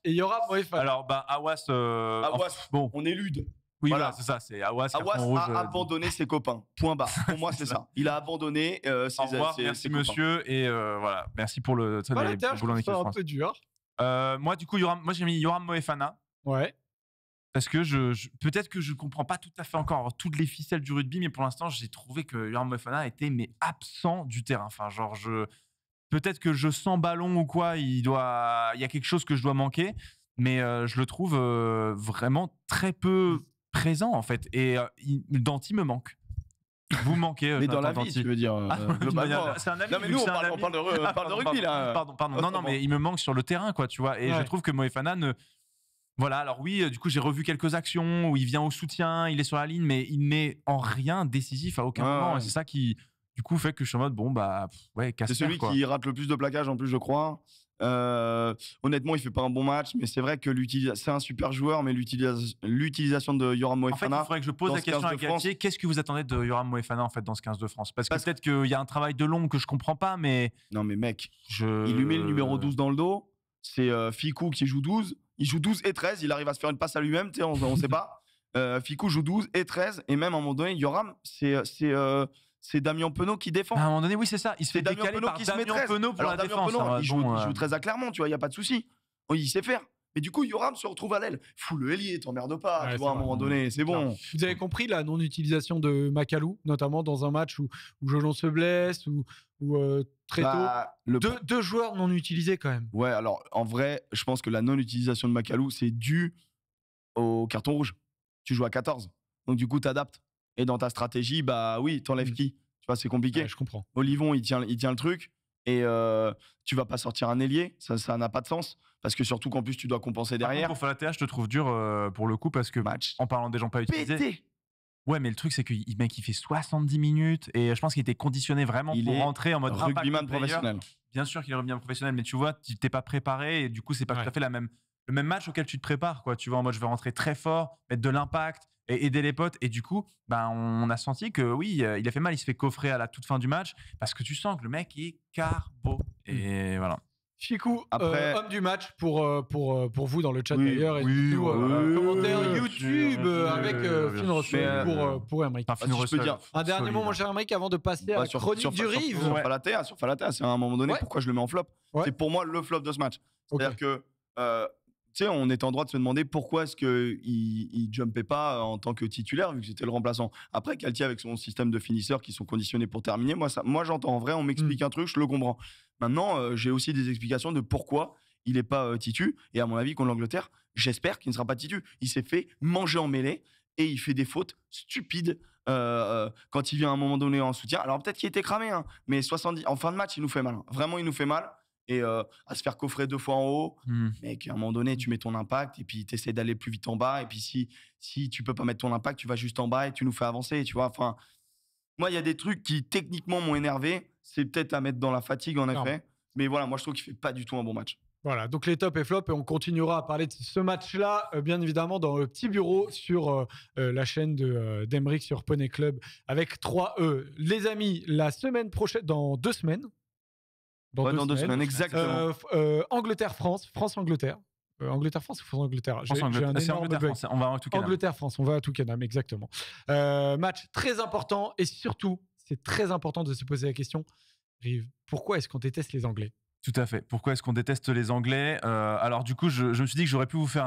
Et il y aura Moefana. Alors, bah, Awas. Euh, Awas, bon. on élude. Oui, voilà, c'est ça, c'est Awas. Awas a euh, abandonné ses copains. Point barre. Pour moi, c'est ça. Il a abandonné euh, ses, Au revoir, merci monsieur et euh, voilà, merci pour le. Voilà, en terme, C'est un peu dur. moi, du coup, moi j'ai mis Yoram Moefana. Ouais. Parce que je, peut-être que je ne comprends pas tout à fait encore toutes les ficelles du rugby, mais pour l'instant, j'ai trouvé que Yoram Moefana était mais absent du terrain. Enfin, genre je peut-être que je sens ballon ou quoi, il doit, il y a quelque chose que je dois manquer, mais euh, je le trouve euh, vraiment très peu présent en fait. Et euh, me manque. Vous manquez. Euh, mais dans la vie, tu veux dire. Ah, c'est un ami. Non mais nous, on parle, de, rugby là. Pardon, pardon. Non, non, mais il me manque sur le terrain, quoi, tu vois. Et je trouve que Moefana ne voilà, alors oui, du coup, j'ai revu quelques actions où il vient au soutien, il est sur la ligne, mais il n'est en rien décisif à aucun moment. c'est ça qui, du coup, fait que je mode, bon, bah, ouais, casse C'est celui qui rate le plus de plaquages, en plus, je crois. Euh, honnêtement, il fait pas un bon match, mais c'est vrai que c'est un super joueur, mais l'utilisation de Yoram Moefana. En fait, il faudrait que je pose la question à Gatier. Qu'est-ce que vous attendez de Yoram Moefana, en fait, dans ce 15 de France? Parce, que peut-être qu'il y a un travail de long que je comprends pas, mais. Non, mais mec, je... il lui met le numéro 12 dans le dos. C'est euh, Fikou qui joue 12. Il joue 12 et 13. Il arrive à se faire une passe à lui-même, on, ne sait pas. Euh, joue 12 et 13. Et même à un moment donné, Yoram, c'est, euh, c'est, c'est Damien Penot qui défend. Bah, à un moment donné, oui, c'est ça. Il se fait décaler par Damien Penaud pour la défense. Hein, il, joue, euh. très à tu vois, il n'y a pas de souci. Il sait faire. Mais du coup, Yoram se retrouve à l'aile. fou le ailier, t'emmerdes pas, tu vois, à un moment donné, mmh, c'est bon. Vous avez compris la non-utilisation de Macalou, notamment dans un match où, où se blesse, ou euh, très bah, tôt. Deux, deux, joueurs non utilisés quand même. Ouais, alors en vrai, je pense que la non-utilisation de Macalou, c'est dû au carton rouge. Tu joues à 14. Donc du coup, t'adaptes. Et dans ta stratégie, bah oui, t'enlèves mmh. qui Tu vois, c'est compliqué. je comprends. Olivon, il tient, il tient le truc. Et euh, tu vas pas sortir un ailier, ça n'a pas de sens. Parce que surtout qu'en plus, tu dois compenser derrière. pour faire la TH, je te trouve dur euh, pour le coup, parce que Match. en parlant des gens pas utilisés. Ouais, mais le truc, c'est que le mec, il fait 70 minutes et euh, je pense qu'il était conditionné vraiment il pour rentrer en mode ah, rugbyman professionnel. Bien sûr qu'il est revenu professionnel, mais tu vois, tu t'es pas préparé et du coup, c'est pas tout à fait la même, le même match auquel tu te prépares. Quoi. Tu vois, en mode, je vais rentrer très fort, mettre de l'impact, et aider les potes. Et du coup, ben, on a senti que oui, euh, il a fait mal, il se fait coffrer à la toute fin du match parce que tu sens que le mec est carbo. Mmh. Et voilà. Chikou, euh, Après... homme du match pour, euh, pour, pour vous dans le chat d'ailleurs. Et oui, tout, oui, commentaire YouTube avec euh, Finn pour, pour Emmerich. Enfin, bah, hein. un dernier mot, mon cher Emmerich, avant de passer bah, à la chronique du Rive. Sur, Falatea, sur Falatea, c'est à un moment donné, pourquoi je le mets en flop C'est pour moi le flop de ce match. C'est-à-dire que on est en droit de se demander pourquoi est-ce qu'il ne jumpait pas en tant que titulaire, vu que c'était le remplaçant. Après, Kaltia avec son système de finisseurs qui sont conditionnés pour terminer, moi, moi j'entends en vrai, on m'explique mm. un truc, je le comprends. Maintenant, euh, j'ai aussi des explications de pourquoi il n'est pas euh, titu. Et à mon avis, contre l'Angleterre, j'espère qu'il ne sera pas titu. Il s'est fait manger en mêlée et il fait des fautes stupides euh, quand il vient à un moment donné en soutien. Alors peut-être qu'il était cramé, hein, mais 70, en fin de match, il nous fait mal. Vraiment, il nous fait mal et à se faire coffrer deux fois en haut. Mais mmh. qu'à un moment donné, tu mets ton impact et puis tu essaies d'aller plus vite en bas. Et puis si, si tu peux pas mettre ton impact, tu vas juste en bas et tu nous fais avancer. Tu vois, enfin, moi, il y a des trucs qui techniquement m'ont énervé. C'est peut-être à mettre dans la fatigue, en effet. Mais voilà, moi, je trouve qu'il fait pas du tout un bon match. Voilà, donc les tops et flops, et on continuera à parler de ce match-là, euh, bien évidemment, dans le petit bureau sur euh, la chaîne de d'Emeric sur Poney Club avec 3E. Les amis, la semaine prochaine, dans deux semaines, dans, deux, semaines. Euh, euh, Angleterre-France, France-Angleterre. Euh, Angleterre-France ou France-Angleterre Angleterre. un énorme france On va à Angleterre-France, on va à Toucanam, exactement. match très important et surtout, c'est très important de se poser la question, Rive, pourquoi est-ce qu'on déteste les Anglais tout à fait. Pourquoi est-ce qu'on déteste les Anglais euh, Alors du coup, je, me suis dit que j'aurais pu vous faire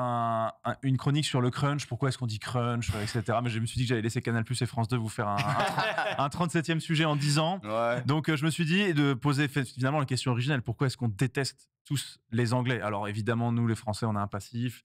une chronique sur le crunch. Pourquoi est-ce qu'on dit crunch, euh, etc. Mais je me suis dit que j'allais laisser Canal Plus et France 2 vous faire un, 37e sujet en 10 ans. Donc euh, je me suis dit de poser finalement la question originelle. Pourquoi est-ce qu'on déteste tous les Anglais Alors évidemment, nous les Français, on a un passif.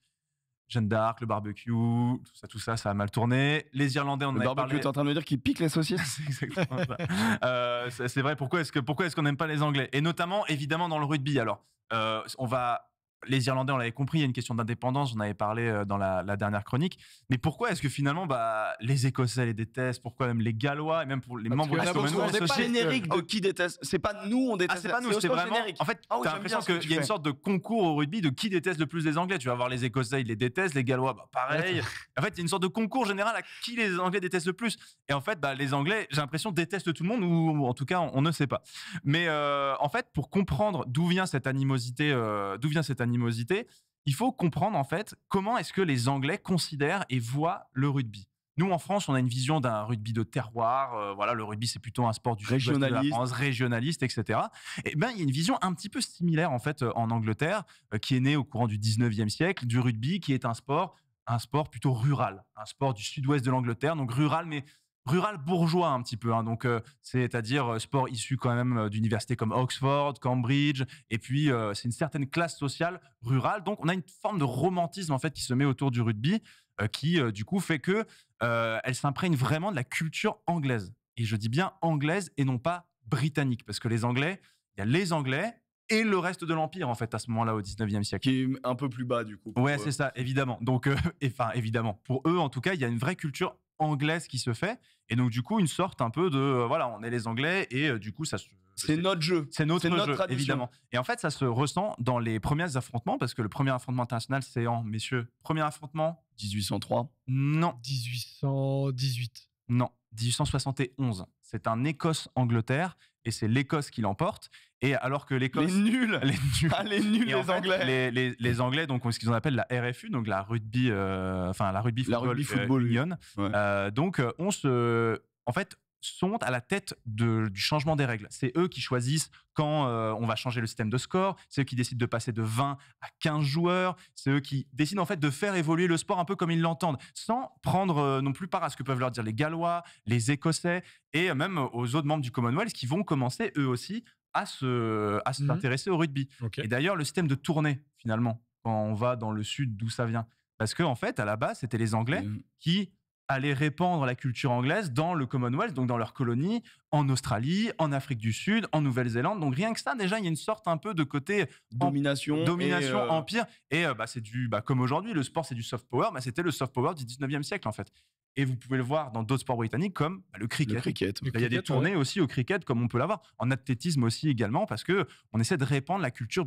Jeanne d'Arc, le barbecue, tout ça, tout ça, ça a mal tourné. Les Irlandais, on le barbecue, t'es en train de me dire qu'ils piquent les saucisses euh, C'est c'est vrai. Pourquoi est-ce que pourquoi est-ce qu'on n'aime pas les Anglais Et notamment, évidemment, dans le rugby. Alors, euh, on va les Irlandais, on l'avait compris, il y a une question d'indépendance, on avait parlé euh, dans la, dernière chronique. Mais pourquoi est-ce que finalement, bah, les Écossais les détestent Pourquoi même les Gallois et même pour les membres de la c'est pas générique de qui déteste. C'est pas nous, on déteste. Ah, c'est pas nous, c'est vraiment. En fait, j'ai ah t'as l'impression qu'il y a une sorte de concours au rugby de qui déteste le plus les Anglais. Tu vas voir les Écossais, ils les détestent, les Gallois, bah, pareil. en fait, il y a une sorte de concours général à qui les Anglais détestent le plus. Et en fait, bah, les Anglais, j'ai l'impression, détestent tout le monde ou en tout cas, on, ne sait pas. Mais euh, en fait, pour comprendre d'où vient cette animosité, euh, d'où vient cette animosité, animosité. Il faut comprendre en fait comment est-ce que les Anglais considèrent et voient le rugby. Nous, en France, on a une vision d'un rugby de terroir. Euh, voilà, le rugby, c'est plutôt un sport du régionaliste. de la France, régionaliste, etc. Et ben, il y a une vision un petit peu similaire, en fait, euh, en Angleterre, euh, qui est née au courant du 19e siècle, du rugby, qui est un sport, un sport plutôt rural, un sport du sud-ouest de l'Angleterre, donc rural, mais rural bourgeois un petit peu. Hein. donc, euh, c'est-à-dire euh, sport issu quand même euh, d'universités comme Oxford, Cambridge, et puis c'est une certaine classe sociale rurale. Donc, on a une forme de romantisme en fait qui se met autour du rugby, qui du coup fait que elle s'imprègne vraiment de la culture anglaise. Et je dis bien anglaise et non pas britannique, parce que les Anglais, il y a les Anglais et le reste de l'empire en fait à ce moment-là au 19e siècle. Qui est un peu plus bas du coup. Ouais, c'est ça, évidemment. Donc enfin évidemment, pour eux en tout cas, il y a une vraie culture anglaise qui se fait. Et donc, du coup, une sorte un peu de, euh, voilà, on est les Anglais et euh, du coup, ça se... C'est notre jeu. C'est notre, évidemment. Et en fait, ça se ressent dans les premiers affrontements, parce que le premier affrontement international, c'est en, messieurs, premier affrontement 1803. Non. 1818. Non. 1871. C'est un Écosse-Angleterre et c'est l'Écosse qui l'emporte. Et alors que l'Écosse. Les nuls ah, Les nuls les Anglais les, Anglais, donc, ce qu'ils appellent la RFU, donc la rugby, euh, enfin, la rugby football, Union. Euh, donc, euh, on se. En fait, sont à la tête du changement des règles. C'est eux qui choisissent quand euh, on va changer le système de score, c'est eux qui décident de passer de 20 à 15 joueurs, c'est eux qui décident en fait de faire évoluer le sport un peu comme ils l'entendent, sans prendre euh, non plus part à ce que peuvent leur dire les Gallois, les Écossais et même aux autres membres du Commonwealth qui vont commencer eux aussi à se mhm. s'intéresser au rugby. Et d'ailleurs le système de tournée finalement quand on va dans le sud d'où ça vient parce qu'en en fait à la base c'était les Anglais euh, qui aller répandre la culture anglaise dans le Commonwealth, donc dans leurs colonies, en Australie, en Afrique du Sud, en Nouvelle-Zélande. Donc rien que ça, déjà, il y a une sorte un peu de côté domination, domination, euh, empire. Et euh, bah, c'est du, bah, comme aujourd'hui, le sport c'est du soft power. Mais bah, c'était le soft power du 19e siècle en fait. Et vous pouvez le voir dans d'autres sports britanniques comme bah, le cricket. cricket. Il y a des tournées aussi au cricket, comme on peut l'avoir en athlétisme aussi également, parce que on essaie de répandre la culture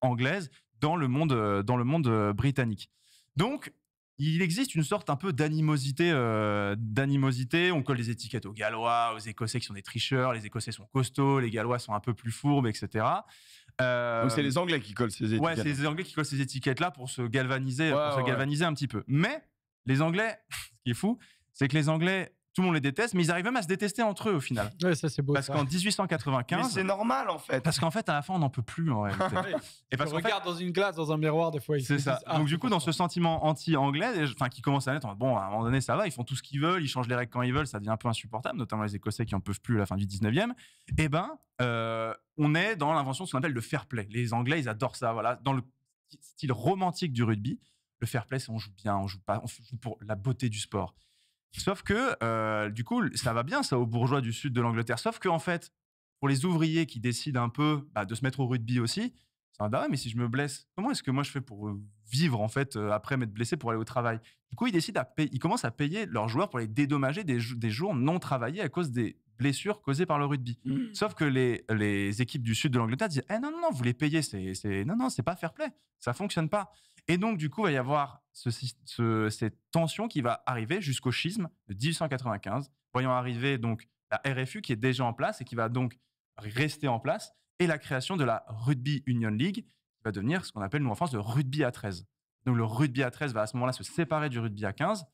anglaise, dans le monde, euh, dans le monde britannique. Donc il existe une sorte un peu d'animosité, euh, d'animosité. On colle des étiquettes aux Gallois, aux Écossais qui sont des tricheurs. Les Écossais sont costauds, les Gallois sont un peu plus fourbes, etc. Donc c'est euh, les Anglais qui collent ces étiquettes. Ouais, c'est les Anglais qui collent ces étiquettes-là pour se galvaniser, pour se galvaniser un petit peu. Mais les Anglais, ce qui est fou, c'est que les Anglais tout le monde les déteste, mais ils arrivent même à se détester entre eux au final. Oui, ça c'est beau. Parce qu'en 1895, c'est normal en fait. Parce qu'en fait, à la fin, on n'en peut plus en réalité. et parce regarde dans une glace, dans un miroir des fois. C'est ça. Ah, Donc du coup, dans ce sentiment anti-anglais, enfin qui commence à naître, bon, à un moment donné, ça va, ils font tout ce qu'ils veulent, ils changent les règles quand ils veulent, ça devient un peu insupportable, notamment les Écossais qui en peuvent plus à la fin du 19e. Eh ben, euh, on est dans l'invention de ce qu'on appelle le fair play. Les Anglais, ils adorent ça, voilà, dans le style romantique du rugby. Le fair play, c'est on joue bien, on joue pas, on joue pour la beauté du sport. Sauf que, euh, du coup, ça va bien, ça, aux bourgeois du sud de l'Angleterre. Sauf que, en fait, pour les ouvriers qui décident un peu bah, de se mettre au rugby aussi, c'est un mais si je me blesse, comment est-ce que moi je fais pour euh, vivre, en fait, euh, après m'être blessé pour aller au travail Du coup, ils décident ils commencent à payer leurs joueurs pour les dédommager des, jours non travaillés à cause des blessures causées par le rugby. Mmh. Sauf que les, équipes du sud de l'Angleterre disent eh non, non, non, vous les payez, c'est, non, non, c'est pas fair play, ça fonctionne pas. Et donc, du coup, il va y avoir cette tension qui va arriver jusqu'au schisme de 1895, voyant arriver donc la RFU qui est déjà en place et qui va donc rester en place, et la création de la Rugby Union League, qui va devenir ce qu'on appelle, nous, en France, le rugby à 13. Donc, le rugby à 13 va à ce moment-là se séparer du rugby à 15.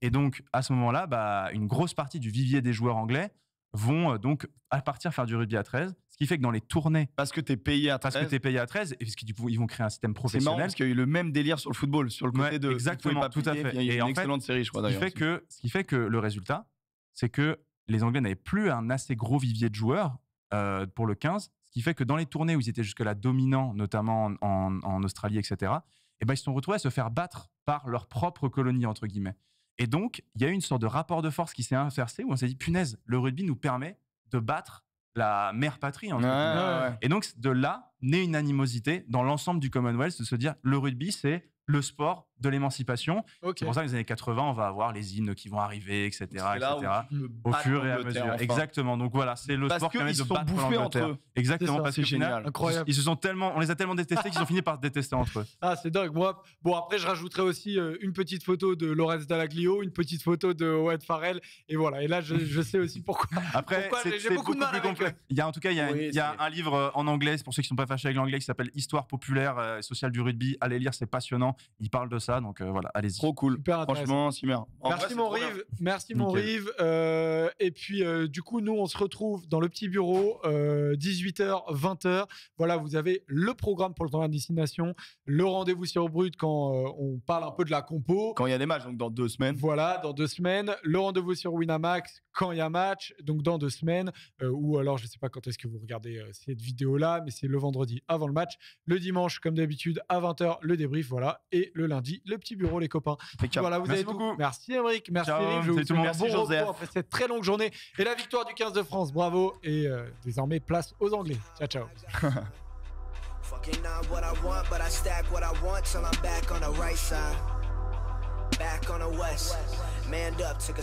Et donc, à ce moment-là, bah, une grosse partie du vivier des joueurs anglais vont euh, donc à partir faire du rugby à 13. Ce qui fait que dans les tournées. Parce que t'es payé à 13. Parce que es payé à 13, et puisqu'ils ils vont créer un système professionnel. C'est parce qu'il y a eu le même délire sur le football, sur le côté de. Exactement, tout à fait. Il y a une excellente série, je crois, d'ailleurs. Ce qui fait que le résultat, c'est que les Anglais n'avaient plus un assez gros vivier de joueurs euh, pour le 15, ce qui fait que dans les tournées où ils étaient jusque-là dominants, notamment en, Australie, etc., et eh ben, ils se sont retrouvés à se faire battre par leur propre colonie, entre guillemets. Et donc, il y a eu une sorte de rapport de force qui s'est inversé où on s'est dit, punaise, le rugby nous permet de battre la mère patrie. En Et donc, de là naît une animosité dans l'ensemble du Commonwealth de se dire le rugby, c'est le sport de l'émancipation. C'est pour ça que les années 80, on va avoir les hymnes qui vont arriver, etc. etc. au fur et à mesure. Exactement. Donc voilà, c'est le sport qui permet de battre bouffés entre eux. Exactement. parce que génial. Incroyable. Ils se sont tellement, on les a tellement détestés qu'ils ont fini par se détester entre eux. Ah, c'est dingue. bon, après, je rajouterai aussi euh, une petite photo de Lorenz Dallaglio, une petite photo de Owen Farrell. Et voilà. Et là, je, sais aussi pourquoi. Après, j'ai beaucoup, de mal avec complet. Il y a, en tout cas, il y a, un livre euh, en anglais, pour ceux qui sont pas fâchés avec l'anglais, qui s'appelle Histoire populaire euh, et sociale du rugby. Allez lire, c'est passionnant. Il parle de ça donc euh, voilà, allez-y. Trop cool. Franchement, Merci, mon rive. Merci, mon rive. Euh, et puis, euh, du coup, nous, on se retrouve dans le petit bureau, 18h, 20h. Voilà, vous avez le programme pour le tournoi de destination, le rendez-vous sur Brut quand on parle un peu de la compo. Quand il y a des matchs, donc dans deux semaines. Voilà, dans deux semaines. Le rendez-vous sur Winamax quand il y a match, donc dans deux semaines, euh, ou alors je ne sais pas quand est-ce que vous regardez euh, cette vidéo-là, mais c'est le vendredi avant le match, le dimanche comme d'habitude à 20h le débrief, voilà, et le lundi le petit bureau les copains. Voilà, vous merci avez beaucoup. Merci Eric, merci Eric, je vous tout merci cette très longue journée et la victoire du 15 de France, bravo et euh, désormais place aux Anglais. Ciao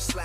ciao.